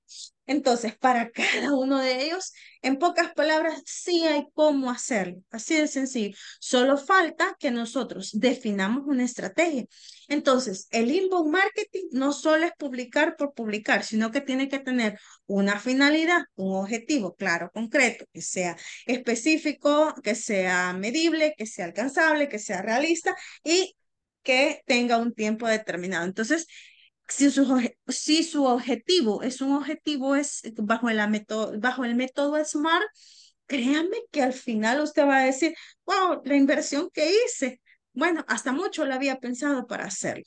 Entonces, para cada uno de ellos, en pocas palabras, sí hay cómo hacerlo. Así de sencillo. Solo falta que nosotros definamos una estrategia. Entonces, el inbound marketing no solo es publicar por publicar, sino que tiene que tener una finalidad, un objetivo claro, concreto, que sea específico, que sea medible, que sea alcanzable, que sea realista y que tenga un tiempo determinado. Entonces, si su, si su objetivo es un objetivo es bajo, bajo el método SMART, créanme que al final usted va a decir, wow, la inversión que hice, bueno, hasta mucho la había pensado para hacerlo.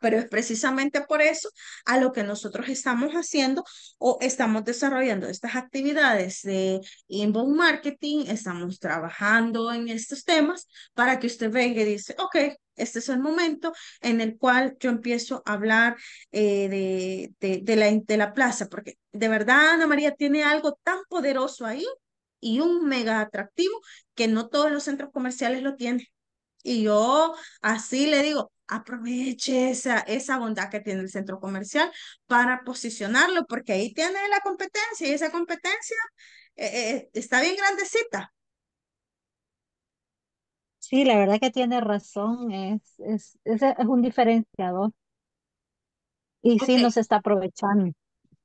Pero es precisamente por eso a lo que nosotros estamos haciendo o estamos desarrollando estas actividades de inbound marketing, estamos trabajando en estos temas para que usted venga y dice, ok, este es el momento en el cual yo empiezo a hablar eh, de, de, de, la, de la plaza, porque de verdad Ana María tiene algo tan poderoso ahí y un mega atractivo que no todos los centros comerciales lo tienen. Y yo así le digo, aproveche esa, esa bondad que tiene el centro comercial para posicionarlo, porque ahí tiene la competencia y esa competencia eh, eh, está bien grandecita.
Sí, la verdad que tiene razón, es, es, es, es un diferenciador y sí nos está aprovechando.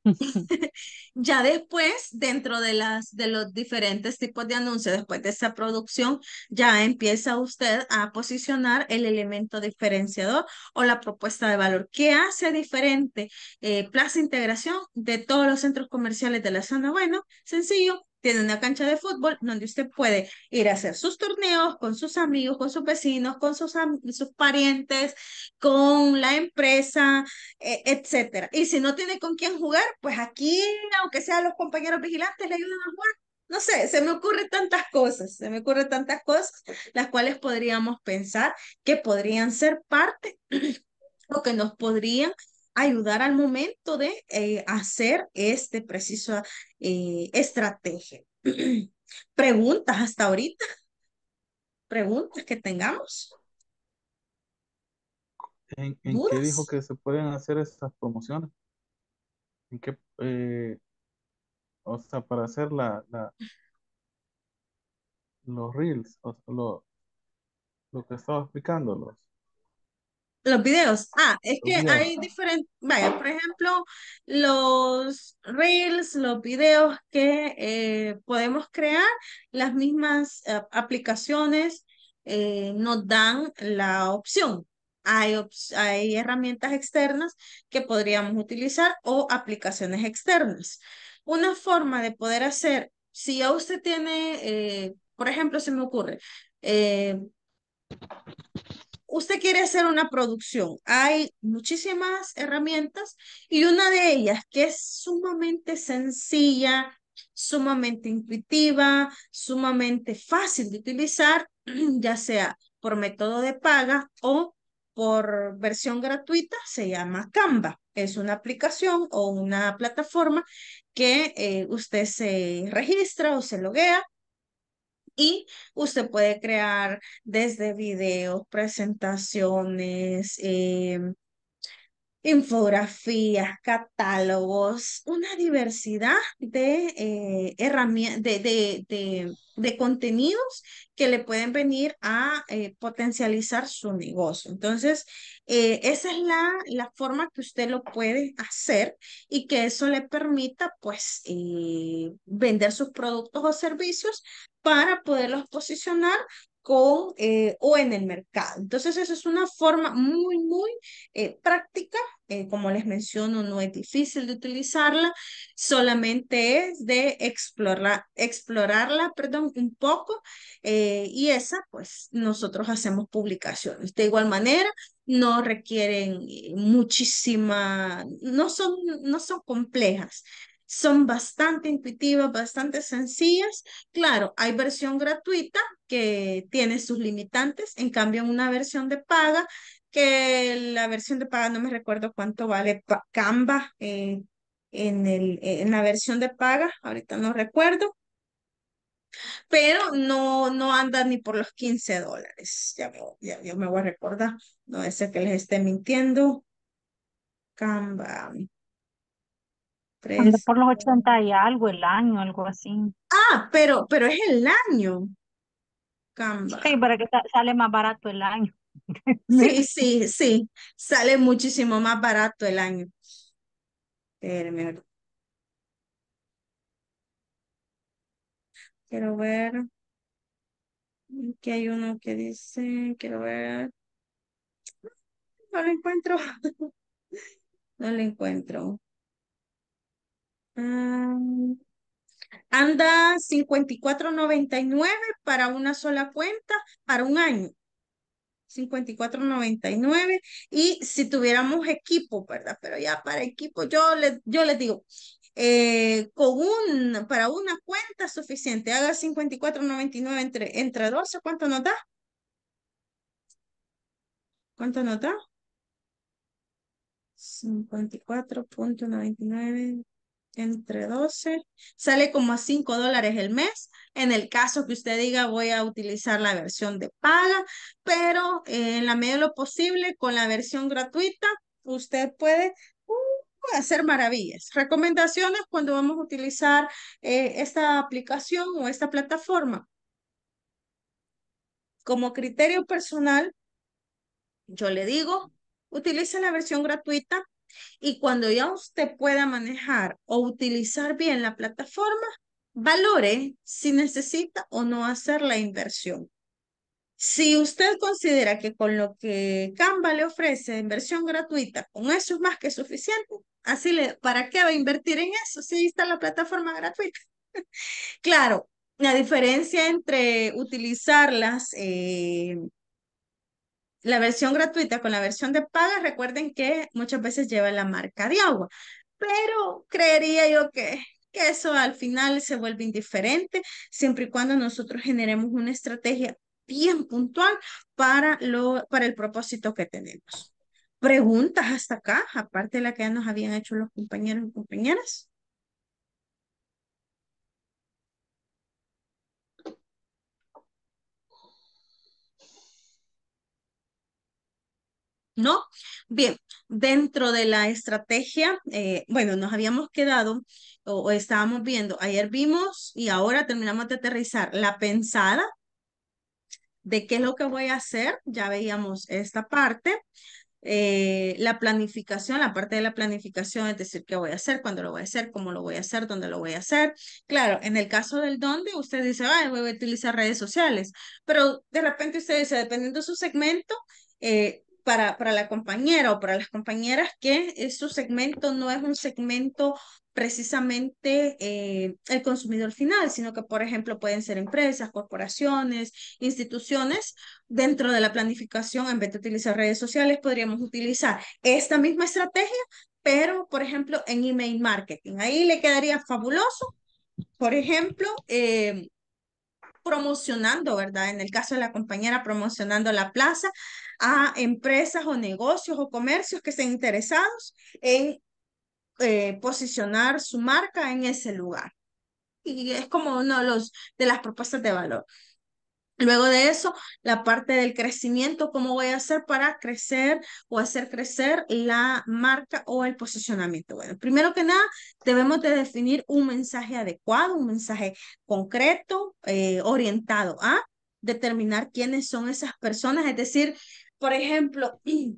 ya después, dentro de, las, de los diferentes tipos de anuncios, después de esa producción, ya empieza usted a posicionar el elemento diferenciador o la propuesta de valor. ¿Qué hace diferente eh, Plaza Integración de todos los centros comerciales de la zona? Bueno, sencillo, tiene una cancha de fútbol donde usted puede ir a hacer sus torneos con sus amigos, con sus vecinos, con sus, sus parientes, con la empresa, etc. etcétera. Y si no tiene con quién jugar, pues aquí, aunque sean los compañeros vigilantes, le ayudan a jugar. No sé, se me ocurren tantas cosas, se me ocurren tantas cosas las cuales podríamos pensar que podrían ser parte o que nos podrían ayudar al momento de eh, hacer este preciso eh, estrategia. Preguntas hasta ahorita. Preguntas que tengamos.
¿En, qué dijo que se pueden hacer estas promociones? ¿En qué, eh, o sea, para hacer la, la los reels, o lo, que estaba los
los videos. Ah, es que hay diferentes, vaya, por ejemplo, los reels, los videos que eh, podemos crear, las mismas eh, aplicaciones eh, nos dan la opción. Hay, hay herramientas externas que podríamos utilizar o aplicaciones externas. Una forma de poder hacer, si ya usted tiene, por ejemplo, se me ocurre, usted quiere hacer una producción, hay muchísimas herramientas y una de ellas que es sumamente sencilla, sumamente intuitiva, sumamente fácil de utilizar, ya sea por método de paga o por versión gratuita, se llama Canva. Es una aplicación o una plataforma que eh, usted se registra o se loguea y usted puede crear desde videos, presentaciones, eh, infografías, catálogos, una diversidad de eh, herramientas, de, contenidos que le pueden venir a eh, potencializar su negocio. Entonces, eh, esa es la, la, forma que usted lo puede hacer y que eso le permita, pues, vender sus productos o servicios para poderlos posicionar con eh, o en el mercado. Entonces, eso es una forma muy, muy eh, práctica. Eh, como les menciono, no es difícil de utilizarla, solamente es de explorarla, explorarla perdón, un poco y esa, pues nosotros hacemos publicaciones. De igual manera, no requieren muchísima, no son, no son complejas son bastante intuitivas, bastante sencillas. Claro, hay versión gratuita que tiene sus limitantes. En cambio, una versión de paga, que la versión de paga no me recuerdo cuánto vale Canva eh, en, el, en la versión de paga, ahorita no recuerdo pero no, no anda ni por los 15 dólares. Ya, yo me voy a recordar, no es que les esté mintiendo. Canva,
por los 80 y algo el año, algo así. Ah, pero, pero es el año. Sí, para que sale más barato el año. Sí, sí,
sí. Sale muchísimo más barato el año. quiero ver. Aquí hay uno que dice, quiero ver. No lo encuentro. No lo encuentro. Mm, anda 54.99 para una sola cuenta para un año. 54.99 y si tuviéramos equipo, ¿verdad? Pero ya para equipo yo les, yo les digo, eh, con un, para una cuenta suficiente, haga 54.99 entre, entre 12, ¿cuánto nos da? ¿Cuánto nos da? 54.99 entre 12, sale como a 5 dólares el mes. En el caso que usted diga voy a utilizar la versión de paga, pero eh, en la medida de lo posible con la versión gratuita, usted puede uh, hacer maravillas. Recomendaciones cuando vamos a utilizar eh, esta aplicación o esta plataforma. Como criterio personal, yo le digo, utilice la versión gratuita y cuando ya usted pueda manejar o utilizar bien la plataforma, valore si necesita o no hacer la inversión. Si usted considera que con lo que Canva le ofrece en inversión gratuita, con eso es más que suficiente, así le, ¿para qué va a invertir en eso si ahí está la plataforma gratuita? claro, la diferencia entre utilizarlas eh, la versión gratuita con la versión de paga, recuerden que muchas veces lleva la marca de agua, pero creería yo que, eso al final se vuelve indiferente siempre y cuando nosotros generemos una estrategia bien puntual para, lo, para el propósito que tenemos. Preguntas hasta acá, aparte de la que ya nos habían hecho los compañeros y compañeras. ¿no? Bien, dentro de la estrategia, eh, bueno, nos habíamos quedado o, estábamos viendo, ayer vimos y ahora terminamos de aterrizar la pensada de qué es lo que voy a hacer, ya veíamos esta parte, eh, la planificación, la parte de la planificación, es decir, qué voy a hacer, cuándo lo voy a hacer, cómo lo voy a hacer, dónde lo voy a hacer. Claro, en el caso del dónde, usted dice, ah, voy a utilizar redes sociales, pero de repente usted dice, dependiendo de su segmento, eh, para, la compañera o para las compañeras que eh, su segmento no es un segmento precisamente eh, el consumidor final, sino que, por ejemplo, pueden ser empresas, corporaciones, instituciones. Dentro de la planificación, en vez de utilizar redes sociales, podríamos utilizar esta misma estrategia, pero, por ejemplo, en email marketing. Ahí le quedaría fabuloso, por ejemplo, eh, promocionando, ¿verdad? En el caso de la compañera, promocionando la plaza a empresas o negocios o comercios que estén interesados en eh, posicionar su marca en ese lugar. Y es como uno de, los, de las propuestas de valor. Luego de eso, la parte del crecimiento, cómo voy a hacer para crecer o hacer crecer la marca o el posicionamiento. Bueno, primero que nada, debemos de definir un mensaje adecuado, un mensaje concreto, eh, orientado a determinar quiénes son esas personas. Es decir, por ejemplo, en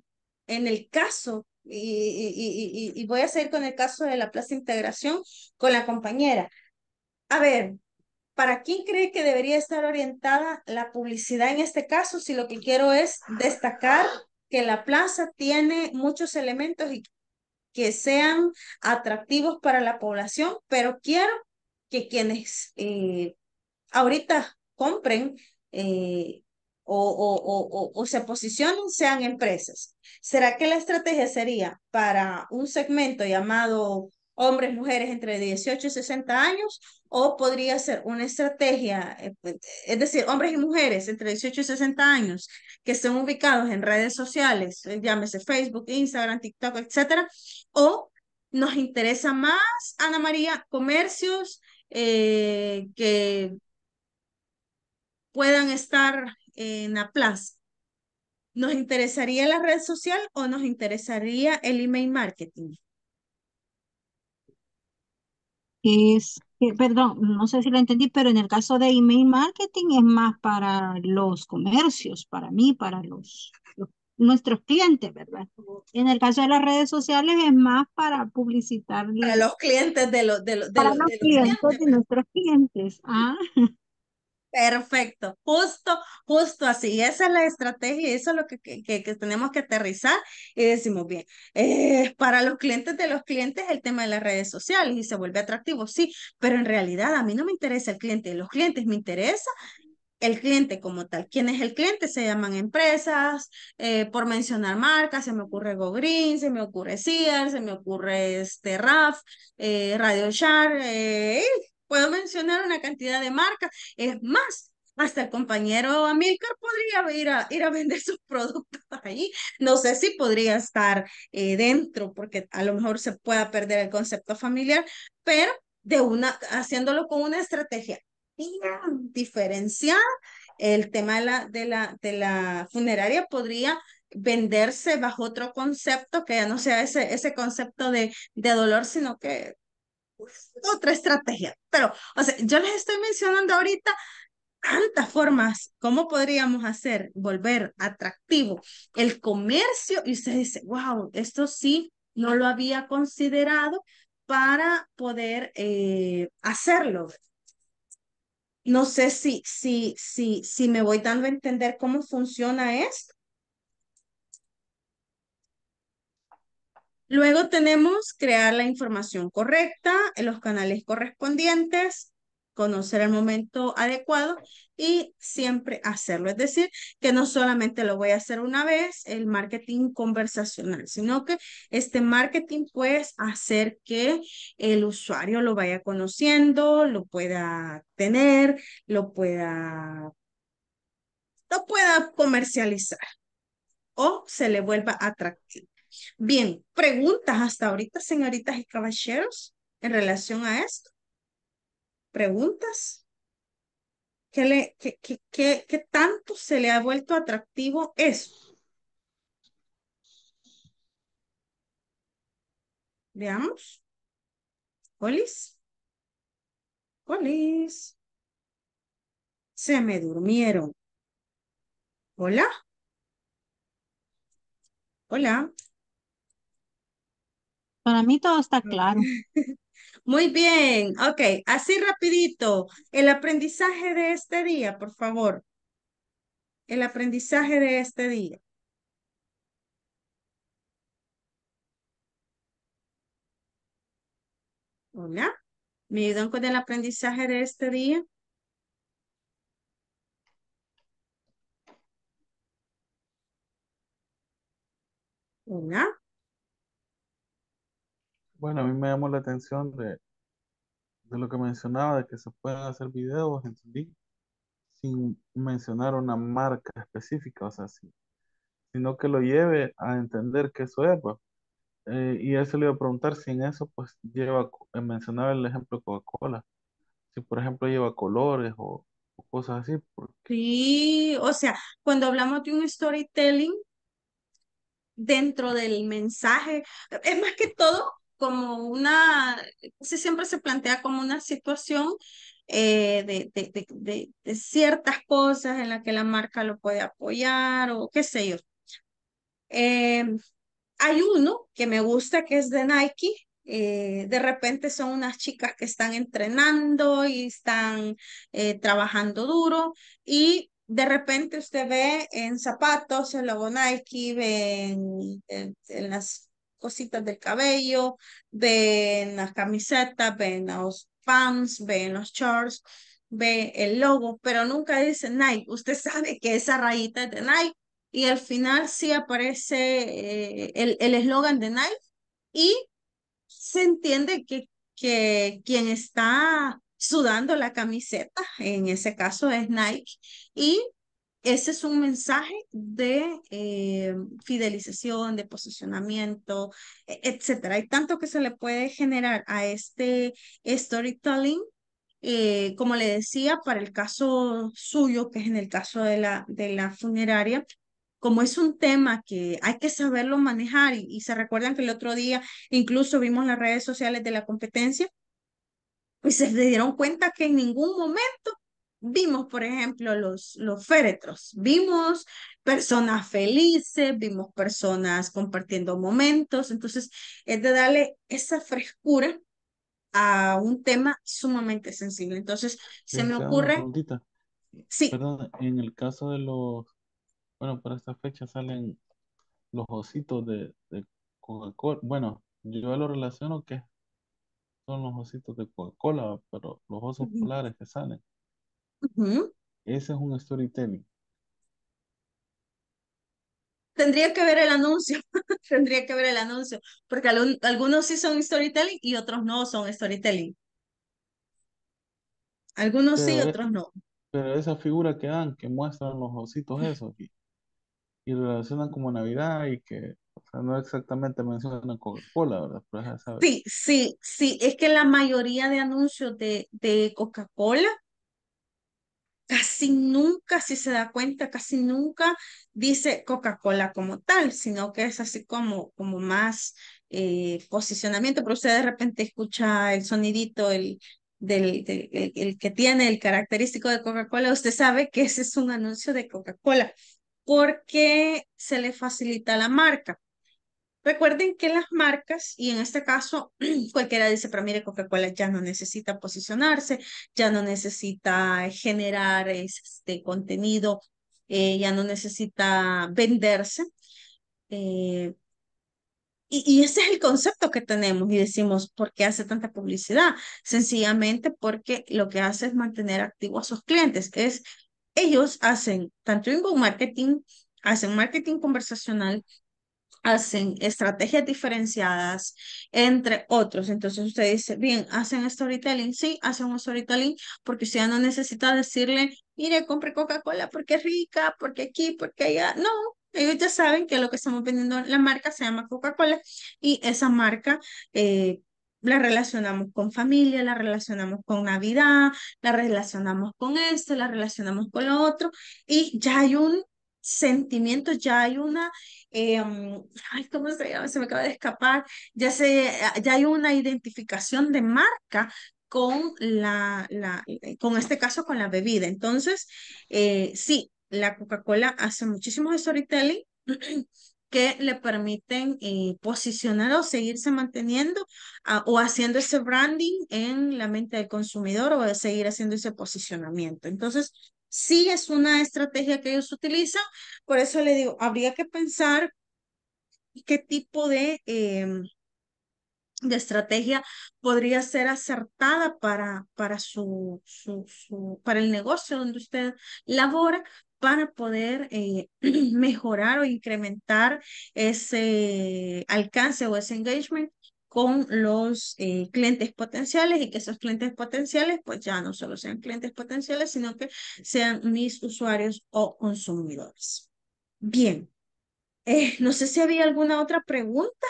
el caso, y, y voy a seguir con el caso de la Plaza Integración con la compañera. A ver, ¿Para quién cree que debería estar orientada la publicidad en este caso? Si lo que quiero es destacar que la plaza tiene muchos elementos y que sean atractivos para la población, pero quiero que quienes eh, ahorita compren eh, o, o, o, se posicionen sean empresas. ¿Será que la estrategia sería para un segmento llamado hombres, mujeres entre 18 y 60 años, o podría ser una estrategia, eh, pues, es decir, hombres y mujeres entre 18 y 60 años que estén ubicados en redes sociales, eh, llámese Facebook, Instagram, TikTok, etcétera, o nos interesa más, Ana María, comercios eh, que puedan estar en la plaza. ¿Nos interesaría la red social o nos interesaría el email marketing?
Es, que perdón, no sé si lo entendí, pero en el caso de email marketing es más para los comercios, para mí, para los, nuestros clientes, ¿verdad? En el caso de las redes sociales es más para publicitar. a los clientes de, los de, los, de los clientes, clientes, de pues. nuestros clientes. Ah.
Perfecto, justo, justo así. Esa es la estrategia, eso es lo que, tenemos que aterrizar y decimos, bien, eh, para los clientes de los clientes el tema de las redes sociales y se vuelve atractivo, sí, pero en realidad a mí no me interesa el cliente de los clientes, me interesa el cliente como tal. ¿Quién es el cliente? Se llaman empresas, eh, por mencionar marcas, se me ocurre Go Green, se me ocurre Sears, se me ocurre este RAF, eh, Radio Shark, eh, Puedo mencionar una cantidad de marcas. Es más, hasta el compañero Amílcar podría ir a, ir a vender sus productos ahí. No sé si podría estar eh, dentro, porque a lo mejor se pueda perder el concepto familiar, pero de una, haciéndolo con una estrategia bien diferenciada, el tema de la, de la, de la funeraria podría venderse bajo otro concepto que ya no sea ese, ese concepto de, de dolor, sino que otra estrategia. Pero, o sea, yo les estoy mencionando ahorita tantas formas, ¿cómo podríamos hacer volver atractivo el comercio? Y usted dice, wow, esto sí, no lo había considerado para poder eh, hacerlo. No sé si, si, si, si me voy dando a entender cómo funciona esto. Luego tenemos crear la información correcta en los canales correspondientes, conocer el momento adecuado y siempre hacerlo. Es decir, que no solamente lo voy a hacer una vez, el marketing conversacional, sino que este marketing puede hacer que el usuario lo vaya conociendo, lo pueda tener, lo pueda, lo pueda comercializar o se le vuelva atractivo. Bien, preguntas hasta ahorita, señoritas y caballeros, en relación a esto. ¿Preguntas? ¿Qué, le, qué, tanto se le ha vuelto atractivo eso? Veamos. ¿polis? ¿polis? Se me durmieron. Hola. Hola. Para
mí todo está claro.
Muy bien, ok, así rapidito, el aprendizaje de este día, por favor. El aprendizaje de este día. Hola, ¿me ayudan con el aprendizaje de este día? Hola.
Bueno, a mí me llamó la atención de, de lo que mencionaba, de que se pueden hacer videos en sin mencionar una marca específica, o sea, sí, sino que lo lleve a entender que eso es, pues. Eh, y eso le iba a preguntar si en eso, pues, lleva, eh, mencionaba el ejemplo Coca-Cola, si por ejemplo lleva colores o, cosas así,
Sí, o sea, cuando hablamos de un storytelling, dentro del mensaje, es más que todo como una, si siempre se plantea como una situación eh, de, de, de, de, ciertas cosas en las que la marca lo puede apoyar o qué sé yo. Em, hay uno que me gusta que es de Nike. Eh, de repente son unas chicas que están entrenando y están eh, trabajando duro y de repente usted ve en zapatos, el logo Nike, ve en las cositas del cabello, ven las camisetas, ven los pants, ven los shorts, ve el logo, pero nunca dice Nike. Usted sabe que esa rayita es de Nike y al final sí aparece eh, el eslogan de Nike y se entiende que, que quien está sudando la camiseta, en ese caso es Nike, y ese es un mensaje de eh, fidelización, de posicionamiento, e-, etcétera. Hay tanto que se le puede generar a este storytelling. Eh, como le decía, para el caso suyo, que es en el caso de la, de la funeraria, como es un tema que hay que saberlo manejar y, se recuerdan que el otro día incluso vimos las redes sociales de la competencia pues se dieron cuenta que en ningún momento Vimos, por ejemplo, los, los féretros, vimos personas felices, vimos personas compartiendo momentos, entonces es de darle esa frescura a un tema sumamente sensible. Entonces, se me ocurre...
Sí. Perdón, en el caso de los, bueno, para esta fecha salen los ositos de, Coca-Cola. Bueno, yo lo relaciono que son los ositos de Coca-Cola, pero los osos polares que salen. Ese es un storytelling.
Tendría que ver el anuncio, tendría que ver el anuncio, porque algunos sí son storytelling y otros no son storytelling. Algunos sí, e-, otros no.
pero esa figura que dan, que muestran los ositos esos aquí, y relacionan como Navidad y que, o sea, no exactamente mencionan Coca-Cola, ¿verdad? Sí,
sí, sí, es que la mayoría de anuncios de, de Coca-Cola casi nunca, si se da cuenta, casi nunca dice Coca-Cola como tal, sino que es así como, como más eh, posicionamiento, pero usted de repente escucha el sonidito, el, del, el que tiene el característico de Coca-Cola, usted sabe que ese es un anuncio de Coca-Cola, porque se le facilita la marca. Recuerden que las marcas, y en este caso cualquiera dice, pero mire, Coca-Cola ya no necesita posicionarse, ya no necesita generar este contenido, eh, ya no necesita venderse. Eh, y, y, ese es el concepto que tenemos y decimos, ¿por qué hace tanta publicidad? Sencillamente porque lo que hace es mantener activo a sus clientes. Es, ellos hacen tanto inbound marketing, hacen marketing conversacional, hacen estrategias diferenciadas, entre otros. Entonces usted dice, bien, hacen storytelling, sí, hacen un storytelling porque usted ya no necesita decirle, mire, compre Coca-Cola porque es rica, porque aquí, porque allá. No, ellos ya saben que lo que estamos vendiendo, la marca se llama Coca-Cola y esa marca... Eh, la relacionamos con familia, la relacionamos con Navidad, la relacionamos con esto, la relacionamos con lo otro, y ya hay un sentimientos, ya hay una, em, ay, ¿cómo se llama? Se me acaba de escapar, ya, se, ya hay una identificación de marca con, la, la eh, con este caso, con la bebida. Entonces, eh, sí, la Coca-Cola hace muchísimos storytelling que le permiten eh, posicionar o seguirse manteniendo ah, o haciendo ese branding en la mente del consumidor o seguir haciendo ese posicionamiento. Entonces, Sí es una estrategia que ellos utilizan, por eso le digo, habría que pensar qué tipo de, em, de estrategia podría ser acertada para, para, para el negocio donde usted labora para poder eh, mejorar o incrementar ese alcance o ese engagement con los eh, clientes potenciales y que esos clientes potenciales pues ya no solo sean clientes potenciales, sino que sean mis usuarios o consumidores. Bien, eh, no sé si había alguna otra pregunta.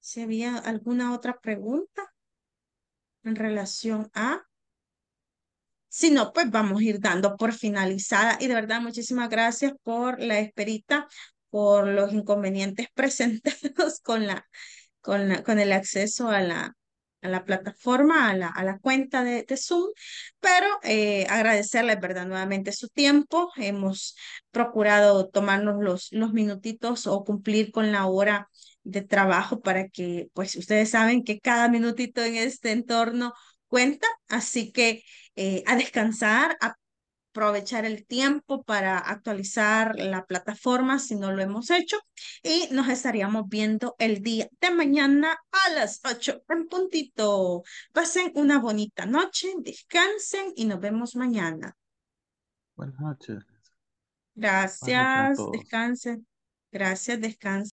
Si había alguna otra pregunta en relación a... Si no, pues vamos a ir dando por finalizada. Y de verdad, muchísimas gracias por la esperita por los inconvenientes presentados con, la, con, la, con el acceso a la, a la plataforma, a la, a la cuenta de, Zoom, pero eh, agradecerle ¿verdad? Nuevamente su tiempo. Hemos procurado tomarnos los, los minutitos o cumplir con la hora de trabajo para que, pues ustedes saben que cada minutito en este entorno cuenta, así que eh, a descansar, a aprovechar el tiempo para actualizar la plataforma si no lo hemos hecho y nos estaríamos viendo el día de mañana a las 8 en puntito. Pasen una bonita noche, descansen y nos vemos mañana.
Buenas noches.
Gracias, descansen. Gracias, descansen.